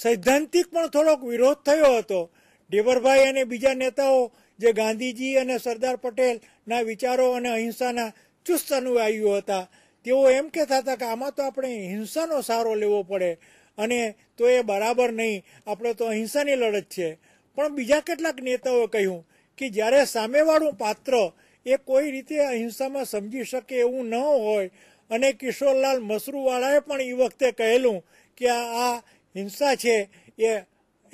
સૈદ્ધાંતિક પણ થોડોક વિરોધ થયો હતો ડેવરભાઈ અને બીજા નેતાઓ જે ગાંધીજી અને સરદાર પટેલના વિચારો અને અહિંસાના ચુસ્ત અનુયાયીઓ હતા તેઓ એમ કહેતા હતા કે આમાં તો આપણે હિંસાનો સહારો લેવો પડે અને તો એ બરાબર નહીં આપણે તો અહિંસાની લડત છે પણ બીજા કેટલાક નેતાઓએ કહ્યું કે જ્યારે સામેવાળું પાત્ર એ કોઈ રીતે અહિંસામાં સમજી શકે એવું ન હોય અને કિશોરલાલ મસરૂવાળાએ પણ એ વખતે કહેલું કે આ હિંસા છે એ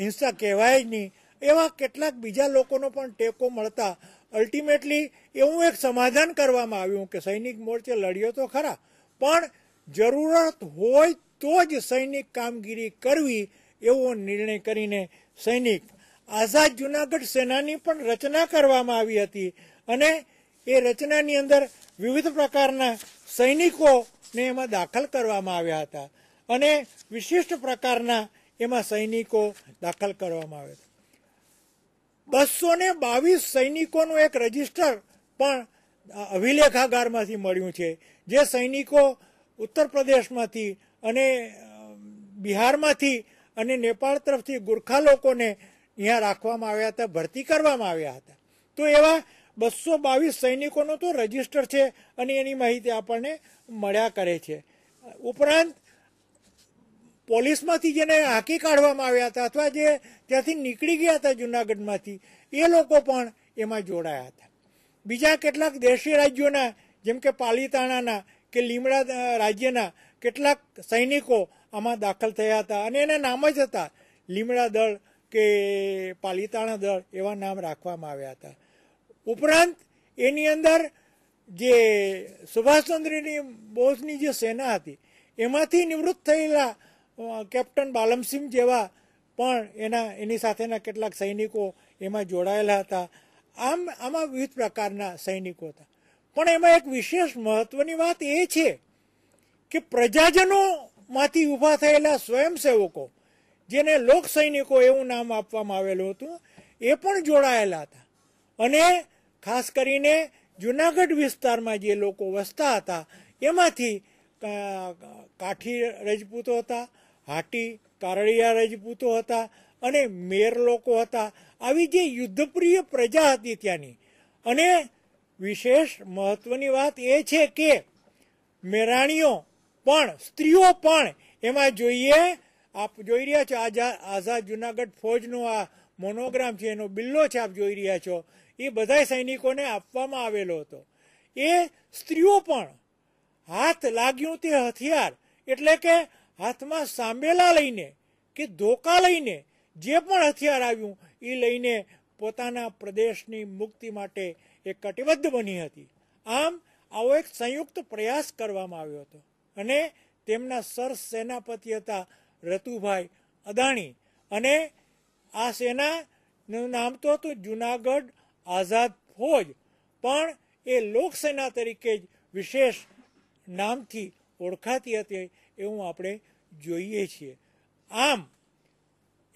હિંસા કહેવાય જ નહીં એવા કેટલાક બીજા લોકોનો પણ ટેકો મળતા અલ્ટિમેટલી એવું એક સમાધાન કરવામાં આવ્યું કે સૈનિક મોરચે લડ્યો તો ખરા પણ જરૂરત હોય તો જ સૈનિક કામગીરી કરવી એવો નિર્ણય કરીને સૈનિક આઝાદ જુનાગઢ સેનાની પણ રચના કરવામાં આવી હતી અને એ રચનાની અંદર વિવિધ પ્રકારના સૈનિકોને એમાં દાખલ કરવામાં આવ્યા હતા અને વિશિષ્ટ પ્રકારના એમાં સૈનિકો દાખલ કરવામાં આવ્યા હતા બસો ને બાવીસ સૈનિકોનું એક રજિસ્ટર પણ અભિલેખાગારમાંથી મળ્યું છે જે સૈનિકો ઉત્તર પ્રદેશમાંથી અને બિહારમાંથી અને નેપાળ તરફથી ગુરખા લોકોને અહીંયા રાખવામાં આવ્યા હતા ભરતી કરવામાં આવ્યા હતા તો એવા બસો બાવીસ સૈનિકોનું તો રજીસ્ટર છે અને એની માહિતી આપણને મળ્યા કરે છે ઉપરાંત પોલીસમાંથી જેને હાંકી કાઢવામાં આવ્યા હતા અથવા જે ત્યાંથી નીકળી ગયા હતા જુનાગઢમાંથી એ લોકો પણ એમાં જોડાયા હતા બીજા કેટલાક દેશી રાજ્યોના જેમ કે પાલિતાણાના કે લીમડા રાજ્યના કેટલાક સૈનિકો આમાં દાખલ થયા હતા અને એના નામ જ હતા લીમડા દળ કે પાલિતાણા દળ એવા નામ રાખવામાં આવ્યા હતા ઉપરાંત એની અંદર જે સુભાષચંદ્રની બોઝની જે સેના હતી એમાંથી નિવૃત્ત થયેલા કેપ્ટન બાલમસિંહ જેવા પણ એના એની સાથેના કેટલાક સૈનિકો એમાં જોડાયેલા હતા આમ આમાં વિવિધ પ્રકારના સૈનિકો હતા પણ એમાં એક વિશેષ મહત્વની વાત એ છે કે પ્રજાજનોમાંથી ઊભા થયેલા સ્વયંસેવકો જેને લોક સૈનિકો એવું નામ આપવામાં આવેલું હતું એ પણ જોડાયેલા હતા અને ખાસ કરીને જુનાગઢ વિસ્તારમાં જે લોકો વસતા હતા એમાંથી કાઠી રજપૂતો હતા હાટી કારળિયા રજપૂતો હતા અને મેર લોકો હતા આવી જે યુદ્ધપ્રિય પ્રજા હતી ત્યાંની અને વિશેષ મહત્વની વાત એ છે કે મેરાણીઓ પણ સ્ત્રીઓ પણ એમાં જોઈએ આપ જોઈ રહ્યા છો આઝાદ જુનાગઢ ફોજનો આ મોનોગ્રામ છે એનો બિલ્લો છે આપ જોઈ રહ્યા છો એ બધા સૈનિકોને આપવામાં આવેલો હતો એ સ્ત્રીઓ પણ હાથ લાગ્યું તે હથિયાર એટલે કે હાથમાં સાંભેલા લઈને કે ધોકા લઈને જે પણ હથિયાર આવ્યું એ લઈને પોતાના પ્રદેશની મુક્તિ માટે એ કટિબદ્ધ બની હતી આમ આવો એક સંયુક્ત પ્રયાસ કરવામાં આવ્યો હતો અને તેમના સર સેનાપતિ હતા રતુભાઈ અદાણી અને આ સેનાનું નામ તો હતું જુનાગઢ આઝાદ ફોજ પણ એ લોકસેના તરીકે જ વિશેષ નામથી ઓળખાતી હતી એવું આપણે જોઈએ છીએ આમ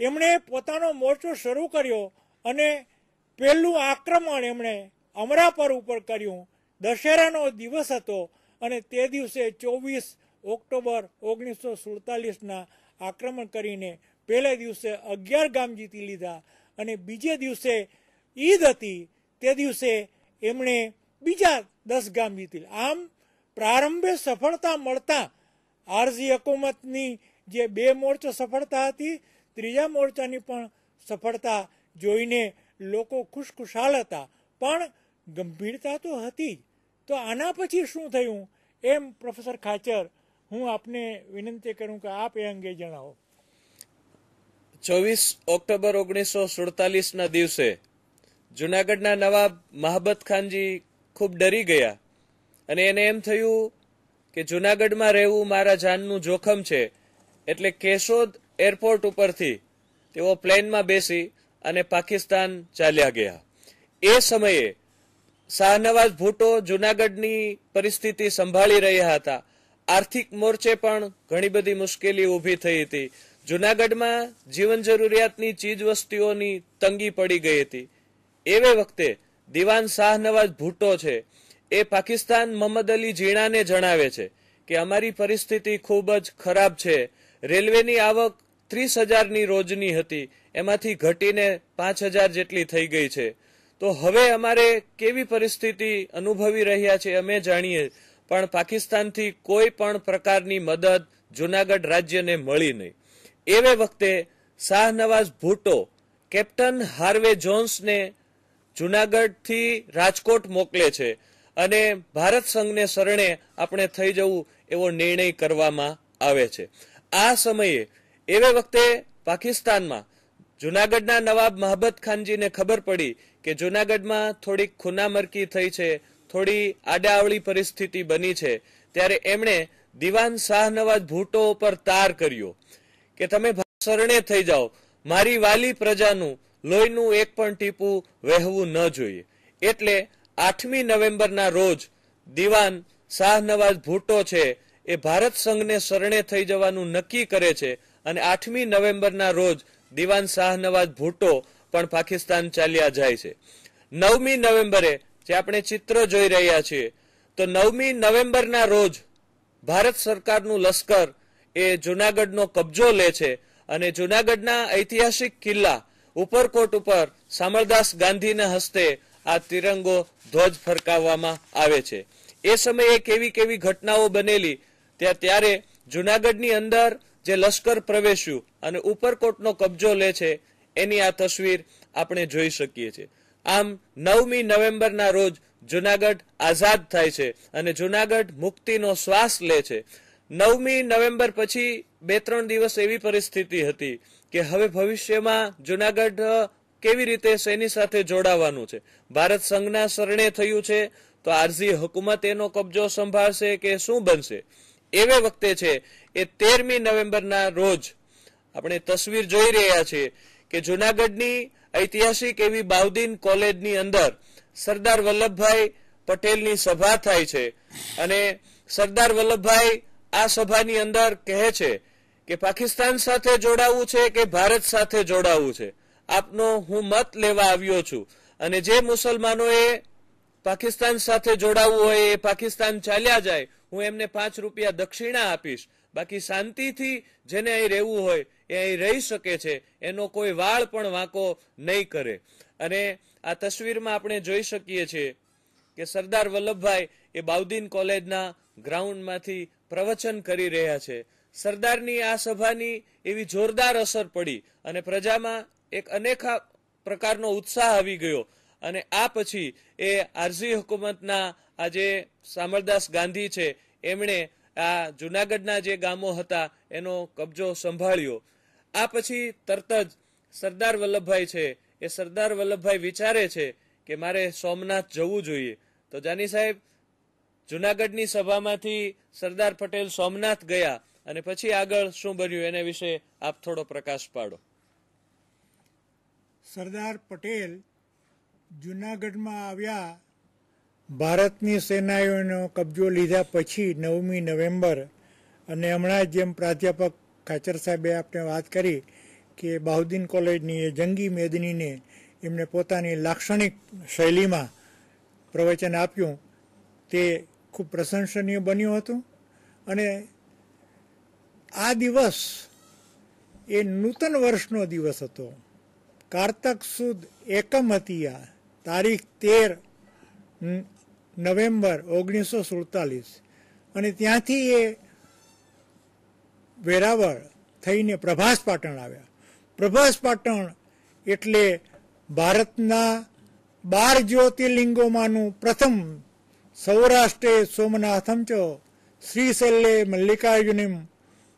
એમણે પોતાનો મોરચો શરૂ કર્યો અને પહેલું આક્રમણ એમણે અમરાપર ઉપર કર્યું દશેરાનો દિવસ હતો અને તે દિવસે ચોવીસ ઓક્ટોબર ઓગણીસો સુડતાલીસના આક્રમણ કરીને પહેલે દિવસે અગિયાર ગામ જીતી લીધા અને બીજે દિવસે ઈદ હતી તે દિવસે એમણે બીજા દસ ગામ જીતી આમ પ્રારંભે સફળતા મળતા આરઝી હકુમતની જે બે મોરચો સફળતા હતી ત્રીજા મોરચાની પણ સફળતા જોઈને લોકો ખુશખુશાલ હતા પણ ગંભીરતા તો હતી જ તો આના પછી શું થયું એમ પ્રોફેસર ખાચર હું આપને વિનંતી કરું કે આપ એ અંગે જણાવો ચોવીસ ઓક્ટોબર ઓગણીસો સુડતાલીસના દિવસે જુનાગઢના નવાબ મહાબત ખાનજી ખૂબ ડરી ગયા અને એને એમ થયું કે જુનાગઢમાં રહેવું મારા જાનનું જોખમ છે એટલે કેશોદ એરપોર્ટ ઉપરથી તેઓ પ્લેનમાં બેસી અને પાકિસ્તાન ચાલ્યા ગયા એ સમયે શાહનવાઝ ભૂટો જુનાગઢની પરિસ્થિતિ સંભાળી રહ્યા હતા આર્થિક મોરચે પણ ઘણી બધી મુશ્કેલી ઊભી થઈ હતી જુનાગઢમાં જીવન જરૂરિયાતની ચીજ વસ્તીઓની તંગી પડી ગઈ હતી એવે વખતે દિવાન શાહનવાજ ભૂટો છે એ પાકિસ્તાન મોહમ્મદ અલી જીણાને જણાવે છે કે અમારી પરિસ્થિતિ ખૂબ જ ખરાબ છે રેલવેની આવક ત્રીસ હજારની રોજની હતી એમાંથી ઘટીને પાંચ હજાર જેટલી થઈ ગઈ છે તો હવે અમારે કેવી પરિસ્થિતિ અનુભવી રહ્યા છે અમે જાણીએ પણ પાકિસ્તાનથી કોઈ પણ પ્રકારની મદદ જૂનાગઢ રાજ્યને મળી નહીં એવે વખતે શાહનવાઝ ભૂટો કેપ્ટન હાર્વે જોન્સને જૂનાગઢથી રાજકોટ મોકલે છે અને ભારત સંઘને શરણે આપણે થઈ જવું એવો નિર્ણય કરવામાં આવે છે આ સમયે એવે વખતે પાકિસ્તાનમાં જૂનાગઢના નવાબ મહબત ખાનજીને ખબર પડી કે જૂનાગઢમાં થોડીક ખૂનામરકી થઈ છે થોડી આડાવળી પરિસ્થિતિ બની છે ત્યારે એમણે દિવાન શાહનવાજ ભૂટો ઉપર તાર કર્યો કે તમે શરણે થઈ જાઓ મારી વાલી પ્રજાનું લોહીનું એક પણ ટીપું વહેવું ન જોઈએ એટલે આઠમી નવેમ્બરના રોજ દિવાન શાહનવાજ ભૂટો છે એ ભારત સંઘને શરણે થઈ જવાનું નક્કી કરે છે અને આઠમી નવેમ્બરના રોજ દિવાન શાહનવાજ ભૂટો પણ પાકિસ્તાન ચાલ્યા જાય છે નવમી નવેમ્બરે જે આપણે ચિત્ર જોઈ રહ્યા છીએ તો નવમી નવેમ્બરના રોજ ભારત સરકારનું લશ્કર એ જુનાગઢનો કબજો લે છે અને જુનાગઢના ઐતિહાસિક કિલ્લા ઉપરકોટ ઉપર સામળદાસ ગાંધીના હસ્તે આ તિરંગો ધ્વજ ફરકાવવામાં આવે છે એ સમયે કેવી કેવી ઘટનાઓ બનેલી ત્યાં ત્યારે જુનાગઢની અંદર જે લશ્કર પ્રવેશ્યું અને ઉપરકોટનો કબજો લે છે એની આ તસવીર આપણે જોઈ શકીએ છીએ આમ નવમી નવેમ્બરના રોજ જુનાગઢ આઝાદ થાય છે અને જુનાગઢ મુક્તિનો શ્વાસ લે છે નવમી નવેમ્બર પછી બે ત્રણ દિવસ એવી પરિસ્થિતિ હતી કે હવે ભવિષ્યમાં જુનાગઢ કેવી રીતે સેની સાથે જોડાવાનું છે ભારત સંઘના શરણે થયું છે તો આરઝી હુકુમત એનો કબજો સંભાળશે કે શું બનશે એવે વખતે છે એ તેરમી નવેમ્બરના રોજ આપણે તસવીર જોઈ રહ્યા છીએ કે જુનાગઢની ઐતિહાસિક એવી બાઉદીન કોલેજની અંદર સરદાર વલ્લભભાઈ પટેલની સભા થાય છે અને સરદાર વલ્લભભાઈ આ સભાની અંદર કહે છે કે પાકિસ્તાન સાથે જોડાવું છે કે ભારત સાથે જોડાવું છે આપનો હું મત લેવા આવ્યો છું અને જે મુસલમાનોએ પાકિસ્તાન સાથે જોડાવું હોય એ પાકિસ્તાન ચાલ્યા જાય હું એમને પાંચ રૂપિયા દક્ષિણા આપીશ બાકી શાંતિથી જેને અહીં રહેવું હોય એ અહીં રહી શકે છે એનો કોઈ વાળ પણ વાંકો નહીં કરે અને આ તસવીરમાં આપણે જોઈ શકીએ છીએ કે સરદાર વલ્લભભાઈ એ બાઉદીન કોલેજના ગ્રાઉન્ડમાંથી પ્રવચન કરી રહ્યા છે સરદારની આ સભાની એવી જોરદાર અસર પડી અને પ્રજામાં એક અનેખા પ્રકારનો ઉત્સાહ આવી ગયો અને આ પછી એ આરઝી હુકુમતના આ જે સામરદાસ ગાંધી છે એમણે આ જુનાગઢના જે ગામો હતા એનો કબજો સંભાળ્યો આ પછી તરત જ સરદાર વલ્લભભાઈ છે એ સરદાર વલ્લભભાઈ વિચારે છે કે મારે સોમનાથ જવું જોઈએ તો જાની સાહેબ જુનાગઢની સભામાંથી સરદાર પટેલ સોમનાથ ગયા અને પછી આગળ શું બન્યું એને વિશે આપ થોડો પ્રકાશ પાડો સરદાર પટેલ જુનાગઢમાં આવ્યા ભારતની સેનાઓનો કબજો લીધા પછી નવમી નવેમ્બર અને હમણાં જેમ પ્રાધ્યાપક ખાચર સાહેબે આપણે વાત કરી કે બાહુદ્દીન કોલેજની એ જંગી મેદનીને એમને પોતાની લાક્ષણિક શૈલીમાં પ્રવચન આપ્યું તે ખૂબ પ્રશંસનીય બન્યું હતું અને આ દિવસ એ નૂતન વર્ષનો દિવસ હતો કારતક સુદ એકમ હતી આ તારીખ તેર નવેમ્બર ઓગણીસો સુડતાલીસ અને ત્યાંથી એ વેરાવળ થઈને પ્રભાસ પાટણ આવ્યા પ્રભાસ પાટણ એટલે ભારતના બાર જ્યોતિર્લિંગોમાંનું પ્રથમ સૌરાષ્ટ્રે સોમનાથંચ શ્રીશૈલે મલ્લિકાર્જુનિમ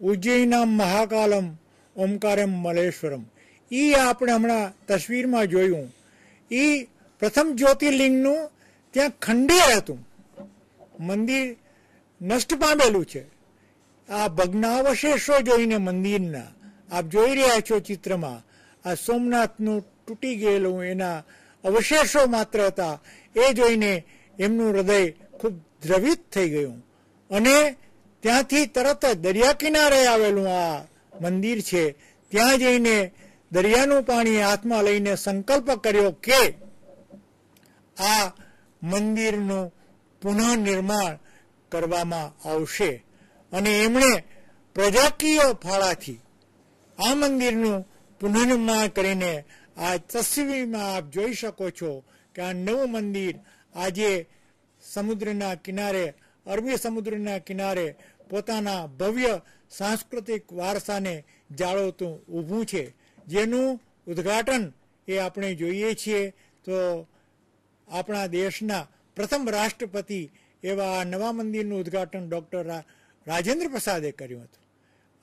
ઉજ્જૈનમ મહાકાલમ ઓમકારમ મલેશ્વરમ એ આપણે હમણાં તસવીરમાં જોયું એ પ્રથમ જ્યોતિર્લિંગનું ત્યાં ખંડેર હતું મંદિર નષ્ટ પામેલું છે આ ભગ્નાવશેષો જોઈને મંદિરના આપ જોઈ રહ્યા છો ચિત્રમાં આ સોમનાથનું તૂટી ગયેલું એના અવશેષો માત્ર હતા એ જોઈને એમનું હૃદય ખૂબ દ્રવિત થઈ ગયું અને ત્યાંથી તરત જ દરિયા કિનારે આવેલું આ મંદિર છે ત્યાં જઈને દરિયાનું પાણી હાથમાં લઈને સંકલ્પ કર્યો કે આ મંદિરનું પુનઃનિર્માણ કરવામાં આવશે અને એમણે પ્રજાકીય ફાળાથી આ મંદિરનું પુનર્નિર્માણ કરીને આ તસવીરમાં આપ જોઈ શકો છો કે આ નવું મંદિર આજે સમુદ્રના કિનારે અરબી સમુદ્રના કિનારે પોતાના ભવ્ય સાંસ્કૃતિક વારસાને જાળવતું ઊભું છે જેનું ઉદ્ઘાટન એ આપણે જોઈએ છીએ તો આપણા દેશના પ્રથમ રાષ્ટ્રપતિ એવા નવા મંદિરનું ઉદ્ઘાટન ડૉક્ટર રાજેન્દ્ર પ્રસાદે કર્યું હતું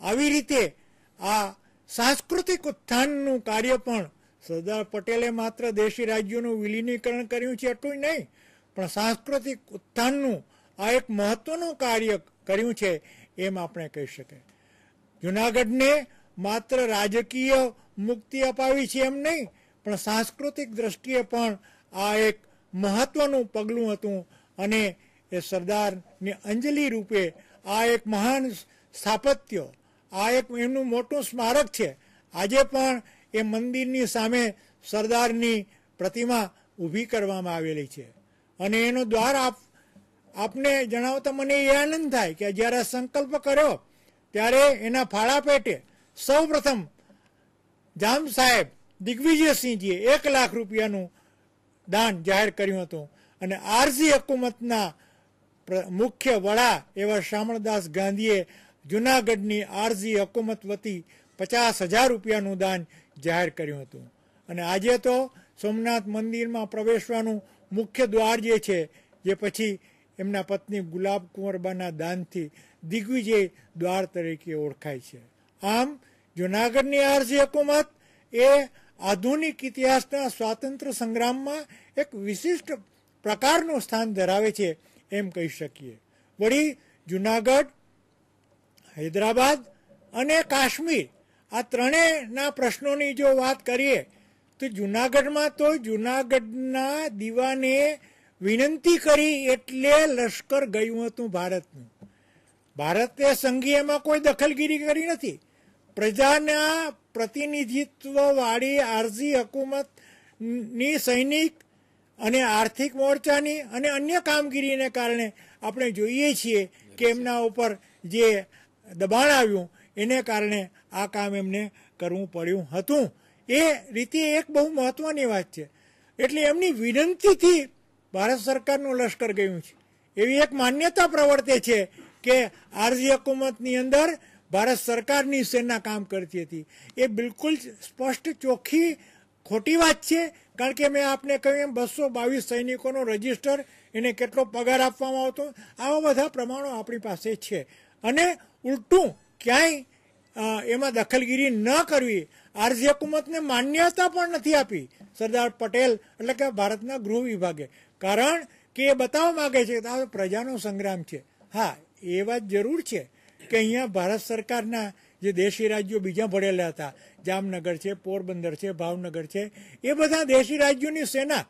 આવી રીતે આ સાંસ્કૃતિક ઉત્થાનનું કાર્ય પણ સરદાર પટેલે માત્ર દેશી રાજ્યોનું વિલીનીકરણ કર્યું છે એટલું જ નહીં પણ સાંસ્કૃતિક ઉત્થાનનું આ એક મહત્વનું કાર્ય કર્યું છે એમ આપણે કહી શકીએ જુનાગઢને માત્ર રાજકીય મુક્તિ અપાવી છે એમ નહીં પણ સાંસ્કૃતિક દ્રષ્ટિએ પણ આ એક મહત્વનું પગલું હતું અને એ સરદારની અંજલિ રૂપે આ એક મહાન સ્થાપત્ય આ એક એમનું મોટું સ્મારક છે આજે પણ એ મંદિરની સામે સરદારની પ્રતિમા ઊભી કરવામાં આવેલી છે અને એનો દ્વાર આપ આપને જણાવતા મને એ આનંદ થાય કે જ્યારે સંકલ્પ કર્યો ત્યારે એના ફાળા પેટે સૌ પ્રથમ જામ સાહેબ દિગ્વિજયસિંહજીએ એક લાખ રૂપિયાનું દાન જાહેર કર્યું હતું અને આરસી હકુમતના મુખ્ય વડા એવા શામળદાસ ગાંધીએ જૂનાગઢની આરજી હકુમત વતી પચાસ હજાર રૂપિયાનું દાન જાહેર કર્યું હતું અને આજે તો સોમનાથ મંદિરમાં પ્રવેશવાનું મુખ્ય દ્વાર જે છે જે પછી એમના પત્ની ગુલાબ કુંવરબાના દાનથી દિગ્વિજય દ્વાર તરીકે ઓળખાય છે આમ જૂનાગઢની આરજી હકુમત એ આધુનિક ઇતિહાસના સ્વાતંત્ર્ય સંગ્રામમાં એક વિશિષ્ટ પ્રકારનું સ્થાન ધરાવે છે એમ કહી શકીએ વળી જુનાગઢ હૈદરાબાદ અને કાશ્મીર આ ત્રણેયના પ્રશ્નોની જો વાત કરીએ તો જુનાગઢમાં તો જુનાગઢના દીવાને વિનંતી કરી એટલે લશ્કર ગયું હતું ભારતનું ભારતે સંઘીયમાં કોઈ દખલગીરી કરી નથી પ્રજાના પ્રતિનિધિત્વવાળી આરઝી હકુમતની સૈનિક અને આર્થિક મોરચાની અને અન્ય કામગીરીને કારણે આપણે જોઈએ છીએ કે એમના ઉપર જે દબાણ આવ્યું એને કારણે આ કામ એમને કરવું પડ્યું હતું એ રીતે એક બહુ મહત્વની વાત છે એટલે એમની વિનંતીથી ભારત સરકારનું લશ્કર ગયું છે એવી એક માન્યતા પ્રવર્તે છે કે આરજી હકુમતની અંદર ભારત સરકારની સેના કામ કરતી હતી એ બિલકુલ સ્પષ્ટ ચોખ્ખી ખોટી વાત છે કારણ કે મેં આપને કહ્યું એમ બસો બાવીસ સૈનિકોનો રજિસ્ટર એને કેટલો પગાર આપવામાં આવતો આવા બધા પ્રમાણો આપણી પાસે છે અને ઉલટું ક્યાંય એમાં દખલગીરી ન કરવી આરજી હકુમતને માન્યતા પણ નથી આપી સરદાર પટેલ એટલે કે ભારતના ગૃહ વિભાગે કારણ કે એ બતાવવા માગે છે કે આ પ્રજાનો સંગ્રામ છે હા એ વાત જરૂર છે કે અહીંયા ભારત સરકારના જે દેશી રાજ્યો બીજા ભરેલા હતા જામનગર છે પોરબંદર છે ભાવનગર છે એ બધા દેશી રાજ્યોની સેના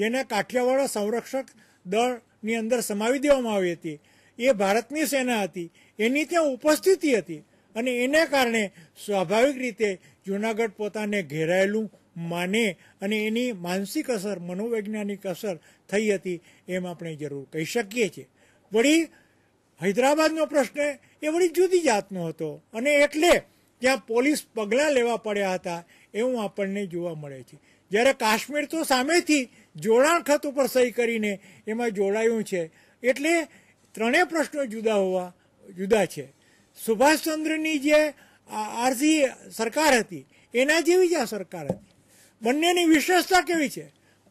જેને કાઠિયાવાડ સંરક્ષક દળની અંદર સમાવી દેવામાં આવી હતી એ ભારતની સેના હતી એની ત્યાં ઉપસ્થિતિ હતી અને એના કારણે સ્વાભાવિક રીતે જૂનાગઢ પોતાને ઘેરાયેલું માને અને એની માનસિક અસર મનોવૈજ્ઞાનિક અસર થઈ હતી એમ આપણે જરૂર કહી શકીએ છીએ વળી હૈદરાબાદનો પ્રશ્ન એ વળી જુદી જાતનો હતો અને એટલે ત્યાં પોલીસ પગલાં લેવા પડ્યા હતા એવું આપણને જોવા મળે છે જ્યારે કાશ્મીર તો સામેથી જોડાણ ખત ઉપર સહી કરીને એમાં જોડાયું છે એટલે ત્રણેય પ્રશ્નો જુદા હોવા જુદા છે સુભાષચંદ્રની જે આરસી સરકાર હતી એના જેવી જ આ સરકાર હતી બંનેની વિશેષતા કેવી છે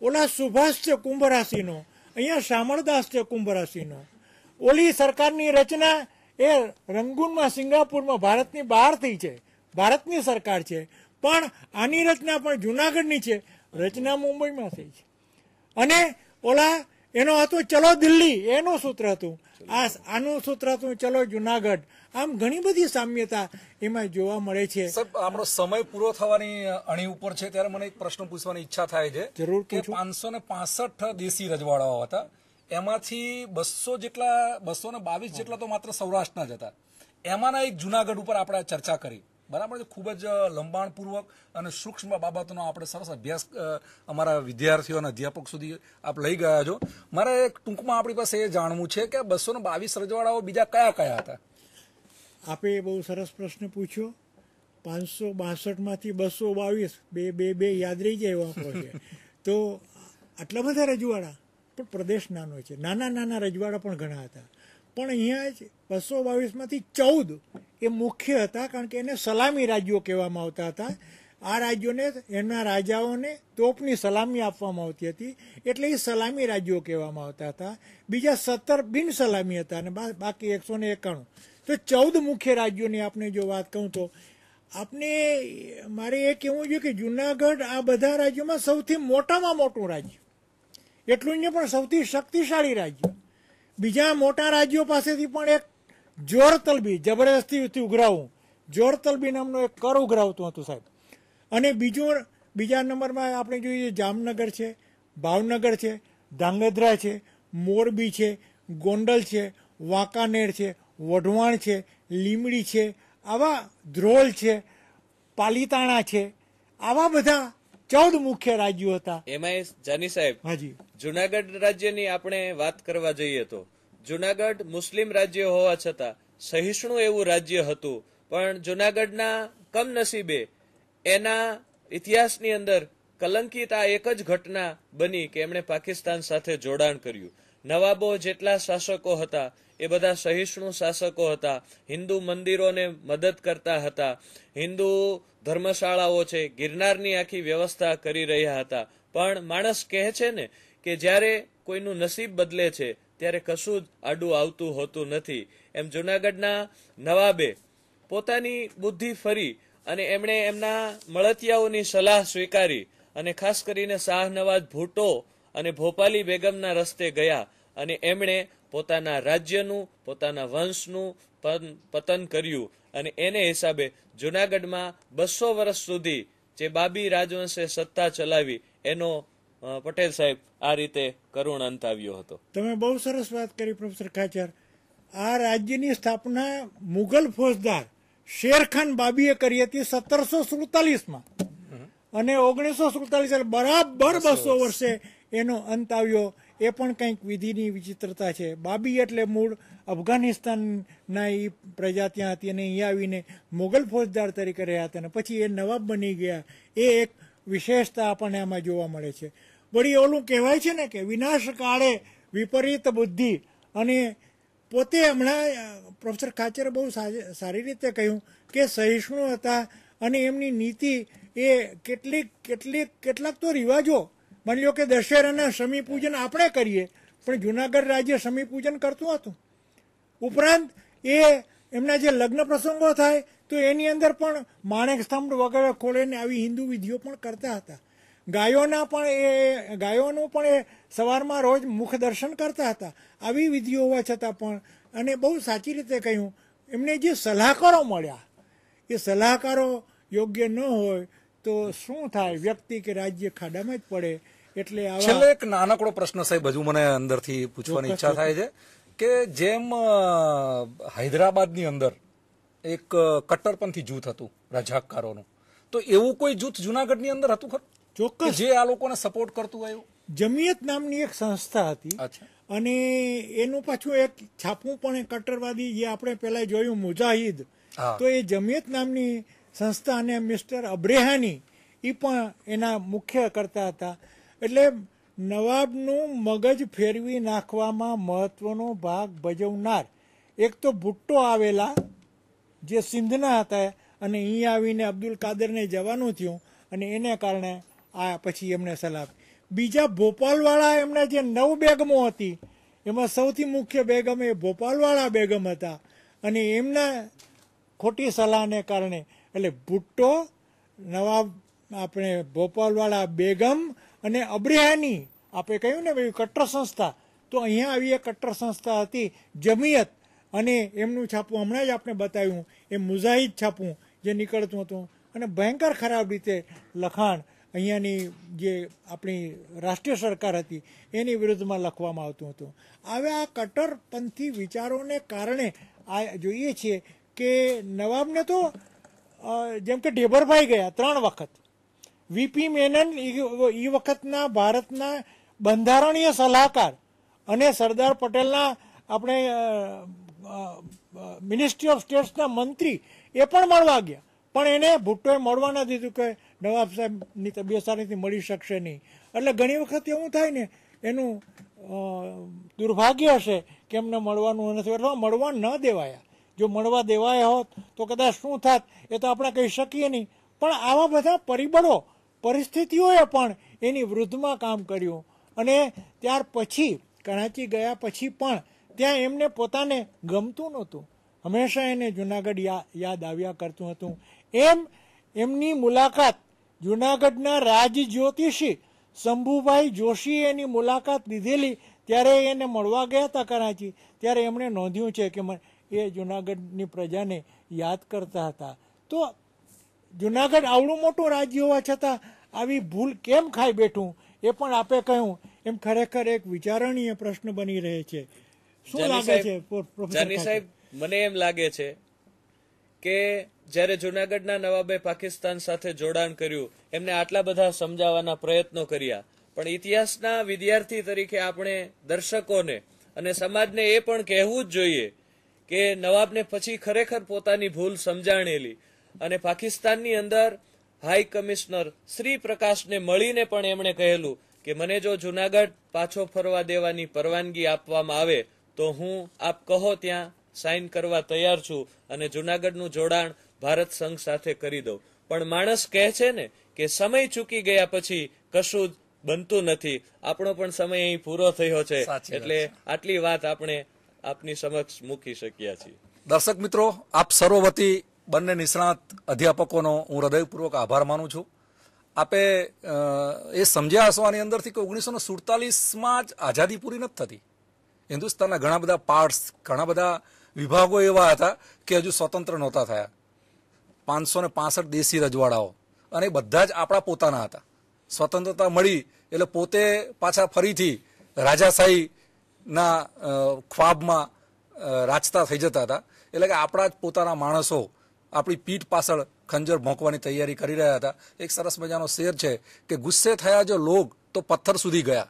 ઓલા સુભાષ છે કુંભરાશિનો અહીંયા શામળદાસ છે કુંભરાશિનો ઓલી સરકારની રચના એ રંગૂનમાં સિંગાપુરમાં ભારતની બહાર થઈ છે ભારતની સરકાર છે પણ આની રચના પણ જુનાગઢની છે રચના મુંબઈમાં થઈ છે અને ઓલા એનો હતો ચલો દિલ્હી એનું સૂત્ર હતું આ આનું સૂત્ર હતું ચલો જુનાગઢ આમ ઘણી બધી સામ્યતા એમાં જોવા મળે છે આપણો સમય પૂરો થવાની અણી ઉપર છે ત્યારે મને એક પ્રશ્ન પૂછવાની ઈચ્છા થાય છે જરૂર કે પાંચસો ને પાસઠ દેશી રજવાડાઓ હતા એમાંથી બસો જેટલા બસો ને બાવીસ જેટલા તો માત્ર સૌરાષ્ટ્રના જ હતા એમાંના એક જુનાગઢ ઉપર આપણે ચર્ચા કરી બરાબર છે ખૂબ જ લંબાણપૂર્વક અને સૂક્ષ્મ બાબતોનો આપણે સરસ અભ્યાસ અમારા વિદ્યાર્થીઓ અને અધ્યાપક સુધી આપ લઈ ગયા છો મારે એક ટૂંકમાં આપણી પાસે એ જાણવું છે કે બસો ને બાવીસ રજવાડાઓ બીજા કયા કયા હતા આપે બહુ સરસ પ્રશ્ન પૂછ્યો પાંચસો બાસઠમાંથી બસો બાવીસ બે બે બે યાદ રહી જાય એવા તો આટલા બધા રજવાડા પણ પ્રદેશ નાનો છે નાના નાના રજવાડા પણ ઘણા હતા પણ અહીંયા જ બસો બાવીસમાંથી ચૌદ એ મુખ્ય હતા કારણ કે એને સલામી રાજ્યો કહેવામાં આવતા હતા આ રાજ્યોને એના રાજાઓને તોપની સલામી આપવામાં આવતી હતી એટલે એ સલામી રાજ્યો કહેવામાં આવતા હતા બીજા સત્તર બિન સલામી હતા અને બાકી એકસો ને એકાણું તો ચૌદ મુખ્ય રાજ્યોની આપણે જો વાત કહું તો આપને મારે એ કહેવું જોઈએ કે જુનાગઢ આ બધા રાજ્યોમાં સૌથી મોટામાં મોટું રાજ્ય એટલું જ નહીં પણ સૌથી શક્તિશાળી રાજ્ય બીજા મોટા રાજ્યો પાસેથી પણ એક જોર તલબી જબરદસ્તીથી ઉઘરાવું જોર તલબી નામનો એક કર ઉઘરાવતું હતું સાહેબ અને બીજું બીજા નંબરમાં આપણે જોઈએ જામનગર છે ભાવનગર છે ધાંગધ્રા છે મોરબી છે ગોંડલ છે વાંકાનેર છે વઢવાણ છે લીમડી છે આવા ધ્રોલ છે પાલીતાણા છે આવા બધા ચૌદ મુખ્ય રાજ્યો હતા એમાં જાની સાહેબ હાજી જુનાગઢ રાજ્યની આપણે વાત કરવા જઈએ તો જુનાગઢ મુસ્લિમ રાજ્ય હોવા છતાં સહિષ્ણુ એવું રાજ્ય હતું પણ જુનાગઢના કમનસીબે એના ઇતિહાસની અંદર કલંકિત આ એક જ ઘટના બની કે એમણે પાકિસ્તાન સાથે જોડાણ કર્યું નવાબો જેટલા શાસકો હતા એ બધા સહિષ્ણુ શાસકો હતા હિન્દુ મંદિરોને મદદ કરતા હતા હિન્દુ ધર્મશાળાઓ છે ગિરનારની આખી વ્યવસ્થા કરી રહ્યા હતા પણ માણસ કહે છે ને કે જ્યારે કોઈનું નસીબ બદલે છે ત્યારે કશું જ આડું આવતું હોતું નથી એમ જુનાગઢના નવાબે પોતાની બુદ્ધિ ફરી અને એમણે એમના મળતિયાઓની સલાહ સ્વીકારી અને ખાસ કરીને શાહનવાજ ભૂટો અને ભોપાલી બેગમના રસ્તે ગયા અને એમણે પોતાના રાજ્યનું પોતાના વંશનું પતન કર્યું અને એને હિસાબે જુનાગઢમાં બસો વર્ષ સુધી જે બાબી રાજવંશે સત્તા ચલાવી એનો પટેલ સાહેબ આ રીતે કરુણ અંત આવ્યો હતો તમે બહુ સરસ વાત કરી પ્રોફેસર ખાચર આ રાજ્યની સ્થાપના મુગલ ફોજદાર શેરખાન બાબીએ કરી હતી સત્તરસો સુડતાલીસમાં અને ઓગણીસો સુડતાલીસ બરાબર બસો વર્ષે એનો અંત આવ્યો એ પણ કંઈક વિધિની વિચિત્રતા છે બાબી એટલે મૂળ અફઘાનિસ્તાનના એ પ્રજા ત્યાં હતી અને અહીંયા આવીને મોગલ ફોજદાર તરીકે રહ્યા હતા અને પછી એ નવાબ બની ગયા એ એક વિશેષતા આપણને આમાં જોવા મળે છે વળી ઓલું કહેવાય છે ને કે વિનાશ કાળે વિપરીત બુદ્ધિ અને પોતે હમણાં પ્રોફેસર ખાચરે બહુ સારી રીતે કહ્યું કે સહિષ્ણુ હતા અને એમની નીતિ એ કેટલીક કેટલીક કેટલાક તો રિવાજો માની લો કે દશેરાના સમી પૂજન આપણે કરીએ પણ જુનાગઢ રાજ્ય સમી પૂજન કરતું હતું ઉપરાંત એ એમના જે લગ્ન પ્રસંગો થાય તો એની અંદર પણ માણેક સ્તંભ વગેરે ખોલીને આવી હિન્દુ વિધિઓ પણ કરતા હતા ગાયોના પણ એ ગાયોનું પણ એ સવારમાં રોજ મુખ દર્શન કરતા હતા આવી વિધિઓ હોવા છતાં પણ અને બહુ સાચી રીતે કહ્યું એમને જે સલાહકારો મળ્યા એ સલાહકારો યોગ્ય ન હોય તો શું થાય વ્યક્તિ કે રાજ્ય ખાડામાં જ પડે એટલે છેલ્લે એક નાનકડો પ્રશ્ન સાહેબ હજુ મને અંદરથી પૂછવાની ઈચ્છા થાય છે કે જેમ હૈદરાબાદની અંદર એક કટ્ટરપંથી જૂથ હતું રજાકારોનું તો એવું કોઈ જૂથ જુનાગઢની અંદર હતું ખરું ચોક્કસ જે આ લોકોને સપોર્ટ કરતું આવ્યું જમિયત નામની એક સંસ્થા હતી અને એનું પાછું એક છાપું પણ કટ્ટરવાદી જે આપણે પહેલા જોયું મુજાહિદ તો એ જમિયત નામની સંસ્થા અને મિસ્ટર અબ્રેહાની એ પણ એના મુખ્ય કરતા હતા એટલે નવાબનું મગજ ફેરવી નાખવામાં મહત્વનો ભાગ ભજવનાર એક તો ભુટ્ટો આવેલા જે સિંધના હતા અને અહીં આવીને અબ્દુલ કાદરને જવાનું થયું અને એને કારણે આ પછી એમને સલાહ બીજા ભોપાલવાળા એમના જે નવ બેગમો હતી એમાં સૌથી મુખ્ય બેગમ એ ભોપાલવાળા બેગમ હતા અને એમના ખોટી સલાહને કારણે એટલે ભુટ્ટો નવાબ આપણે ભોપાલવાળા બેગમ અને અબ્રેહાની આપણે કહ્યું ને ભાઈ કટ્ટર સંસ્થા તો અહીંયા આવી એક કટ્ટર સંસ્થા હતી જમિયત અને એમનું છાપું હમણાં જ આપણે બતાવ્યું એ મુઝાહિદ છાપું જે નીકળતું હતું અને ભયંકર ખરાબ રીતે લખાણ અહીંયાની જે આપણી રાષ્ટ્રીય સરકાર હતી એની વિરુદ્ધમાં લખવામાં આવતું હતું હવે આ કટ્ટરપંથી વિચારોને કારણે આ જોઈએ છીએ કે નવાબને તો જેમ કે ઢેબરભાઈ ગયા ત્રણ વખત વીપી મેનન ઈ વખતના ભારતના બંધારણીય સલાહકાર અને સરદાર પટેલના આપણે મિનિસ્ટ્રી ઓફ સ્ટેટ્સના મંત્રી એ પણ મળવા ગયા પણ એને ભુટ્ટોએ મળવા ના દીધું કે નવાબ સાહેબની તબિયત સારીથી મળી શકશે નહીં એટલે ઘણી વખત એવું થાય ને એનું દુર્ભાગ્ય હશે કે એમને મળવાનું નથી એટલે મળવા ન દેવાયા જો મળવા દેવાયા હોત તો કદાચ શું થાત એ તો આપણે કહી શકીએ નહીં પણ આવા બધા પરિબળો પરિસ્થિતિઓએ પણ એની વૃદ્ધમાં કામ કર્યું અને ત્યાર પછી કરાચી ગયા પછી પણ ત્યાં એમને પોતાને ગમતું નહોતું હંમેશા એને જુનાગઢ યાદ આવ્યા કરતું હતું એમ એમની મુલાકાત જુનાગઢના રાજ જ્યોતિષી શંભુભાઈ જોશીએ એની મુલાકાત લીધેલી ત્યારે એને મળવા ગયા હતા કરાચી ત્યારે એમણે નોંધ્યું છે કે એ જુનાગઢની પ્રજાને યાદ કરતા હતા તો જુનાગઢ આવડું મોટું રાજ્ય હોવા છતાં આવી ભૂલ કેમ ખાઈ બેઠું એ પણ આપે કહ્યું એમ ખરેખર એક વિચારણીય પ્રશ્ન બની રહે છે શું લાગે છે સાહેબ મને એમ લાગે છે કે જ્યારે જુનાગઢના નવાબે પાકિસ્તાન સાથે જોડાણ કર્યું એમને આટલા બધા સમજાવવાના પ્રયત્નો કર્યા પણ ઇતિહાસના વિદ્યાર્થી તરીકે આપણે દર્શકોને અને સમાજને એ પણ કહેવું જ જોઈએ કે નવાબને પછી ખરેખર પોતાની ભૂલ સમજાણેલી અને પાકિસ્તાનની અંદર હાઈ કમિશનર શ્રી પ્રકાશને મળીને પણ એમણે કહેલું કે મને જો જુનાગઢ પાછો ફરવા દેવાની પરવાનગી આપવામાં આવે તો હું આપ કહો ત્યાં સાઇન કરવા તૈયાર છું અને જુનાગઢનું જોડાણ ભારત સંઘ સાથે કરી દઉં પણ માણસ કહે છે ને કે સમય ચૂકી ગયા પછી કશું જ બનતું નથી આપણો પણ સમય અહીં પૂરો થયો છે એટલે આટલી વાત આપણે આપની સમક્ષ મૂકી શક્યા છીએ દર્શક મિત્રો આપ સર્વવતી બંને નિષ્ણાત અધ્યાપકોનો હું હૃદયપૂર્વક આભાર માનું છું આપે એ સમજ્યા હશો આની અંદરથી કે ઓગણીસો સુડતાલીસમાં જ આઝાદી પૂરી નથી થતી હિન્દુસ્તાનના ઘણા બધા પાર્ટ્સ ઘણા બધા વિભાગો એવા હતા કે હજુ સ્વતંત્ર નહોતા થયા પાંચસો ને પાસઠ દેશી રજવાડાઓ અને બધા જ આપણા પોતાના હતા સ્વતંત્રતા મળી એટલે પોતે પાછા ફરીથી રાજાશાહીના ખ્વાબમાં રાચતા થઈ જતા હતા એટલે કે આપણા જ પોતાના માણસો આપણી પીઠ પાછળ ખંજર ભોંકવાની તૈયારી કરી રહ્યા હતા એક સરસ મજાનો શેર છે કે ગુસ્સે થયા જો લોગ તો પથ્થર સુધી ગયા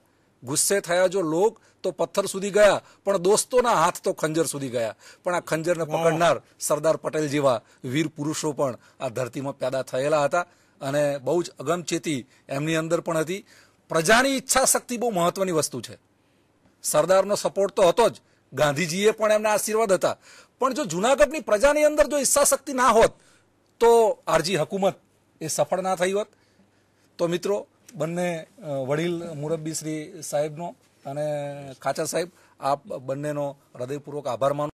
ગુસ્સે થયા જો લોગ તો પથ્થર સુધી ગયા પણ દોસ્તોના હાથ તો ખંજર સુધી ગયા પણ આ ખંજરને પકડનાર સરદાર પટેલ જેવા વીર પુરુષો પણ આ ધરતીમાં પેદા થયેલા હતા અને બહુ જ અગમચેતી એમની અંદર પણ હતી પ્રજાની ઈચ્છા શક્તિ બહુ મહત્વની વસ્તુ છે સરદારનો સપોર્ટ તો હતો જ ગાંધીજીએ પણ એમના આશીર્વાદ હતા પણ જો જુનાગઢની પ્રજાની અંદર જો ઈચ્છા શક્તિ ના હોત તો આરજી હકુમત એ સફળ ના થઈ હોત તો મિત્રો બંને વડીલ મુરબ્બી શ્રી સાહેબનો અને ખાચર સાહેબ આપ બંનેનો હૃદયપૂર્વક આભાર માનું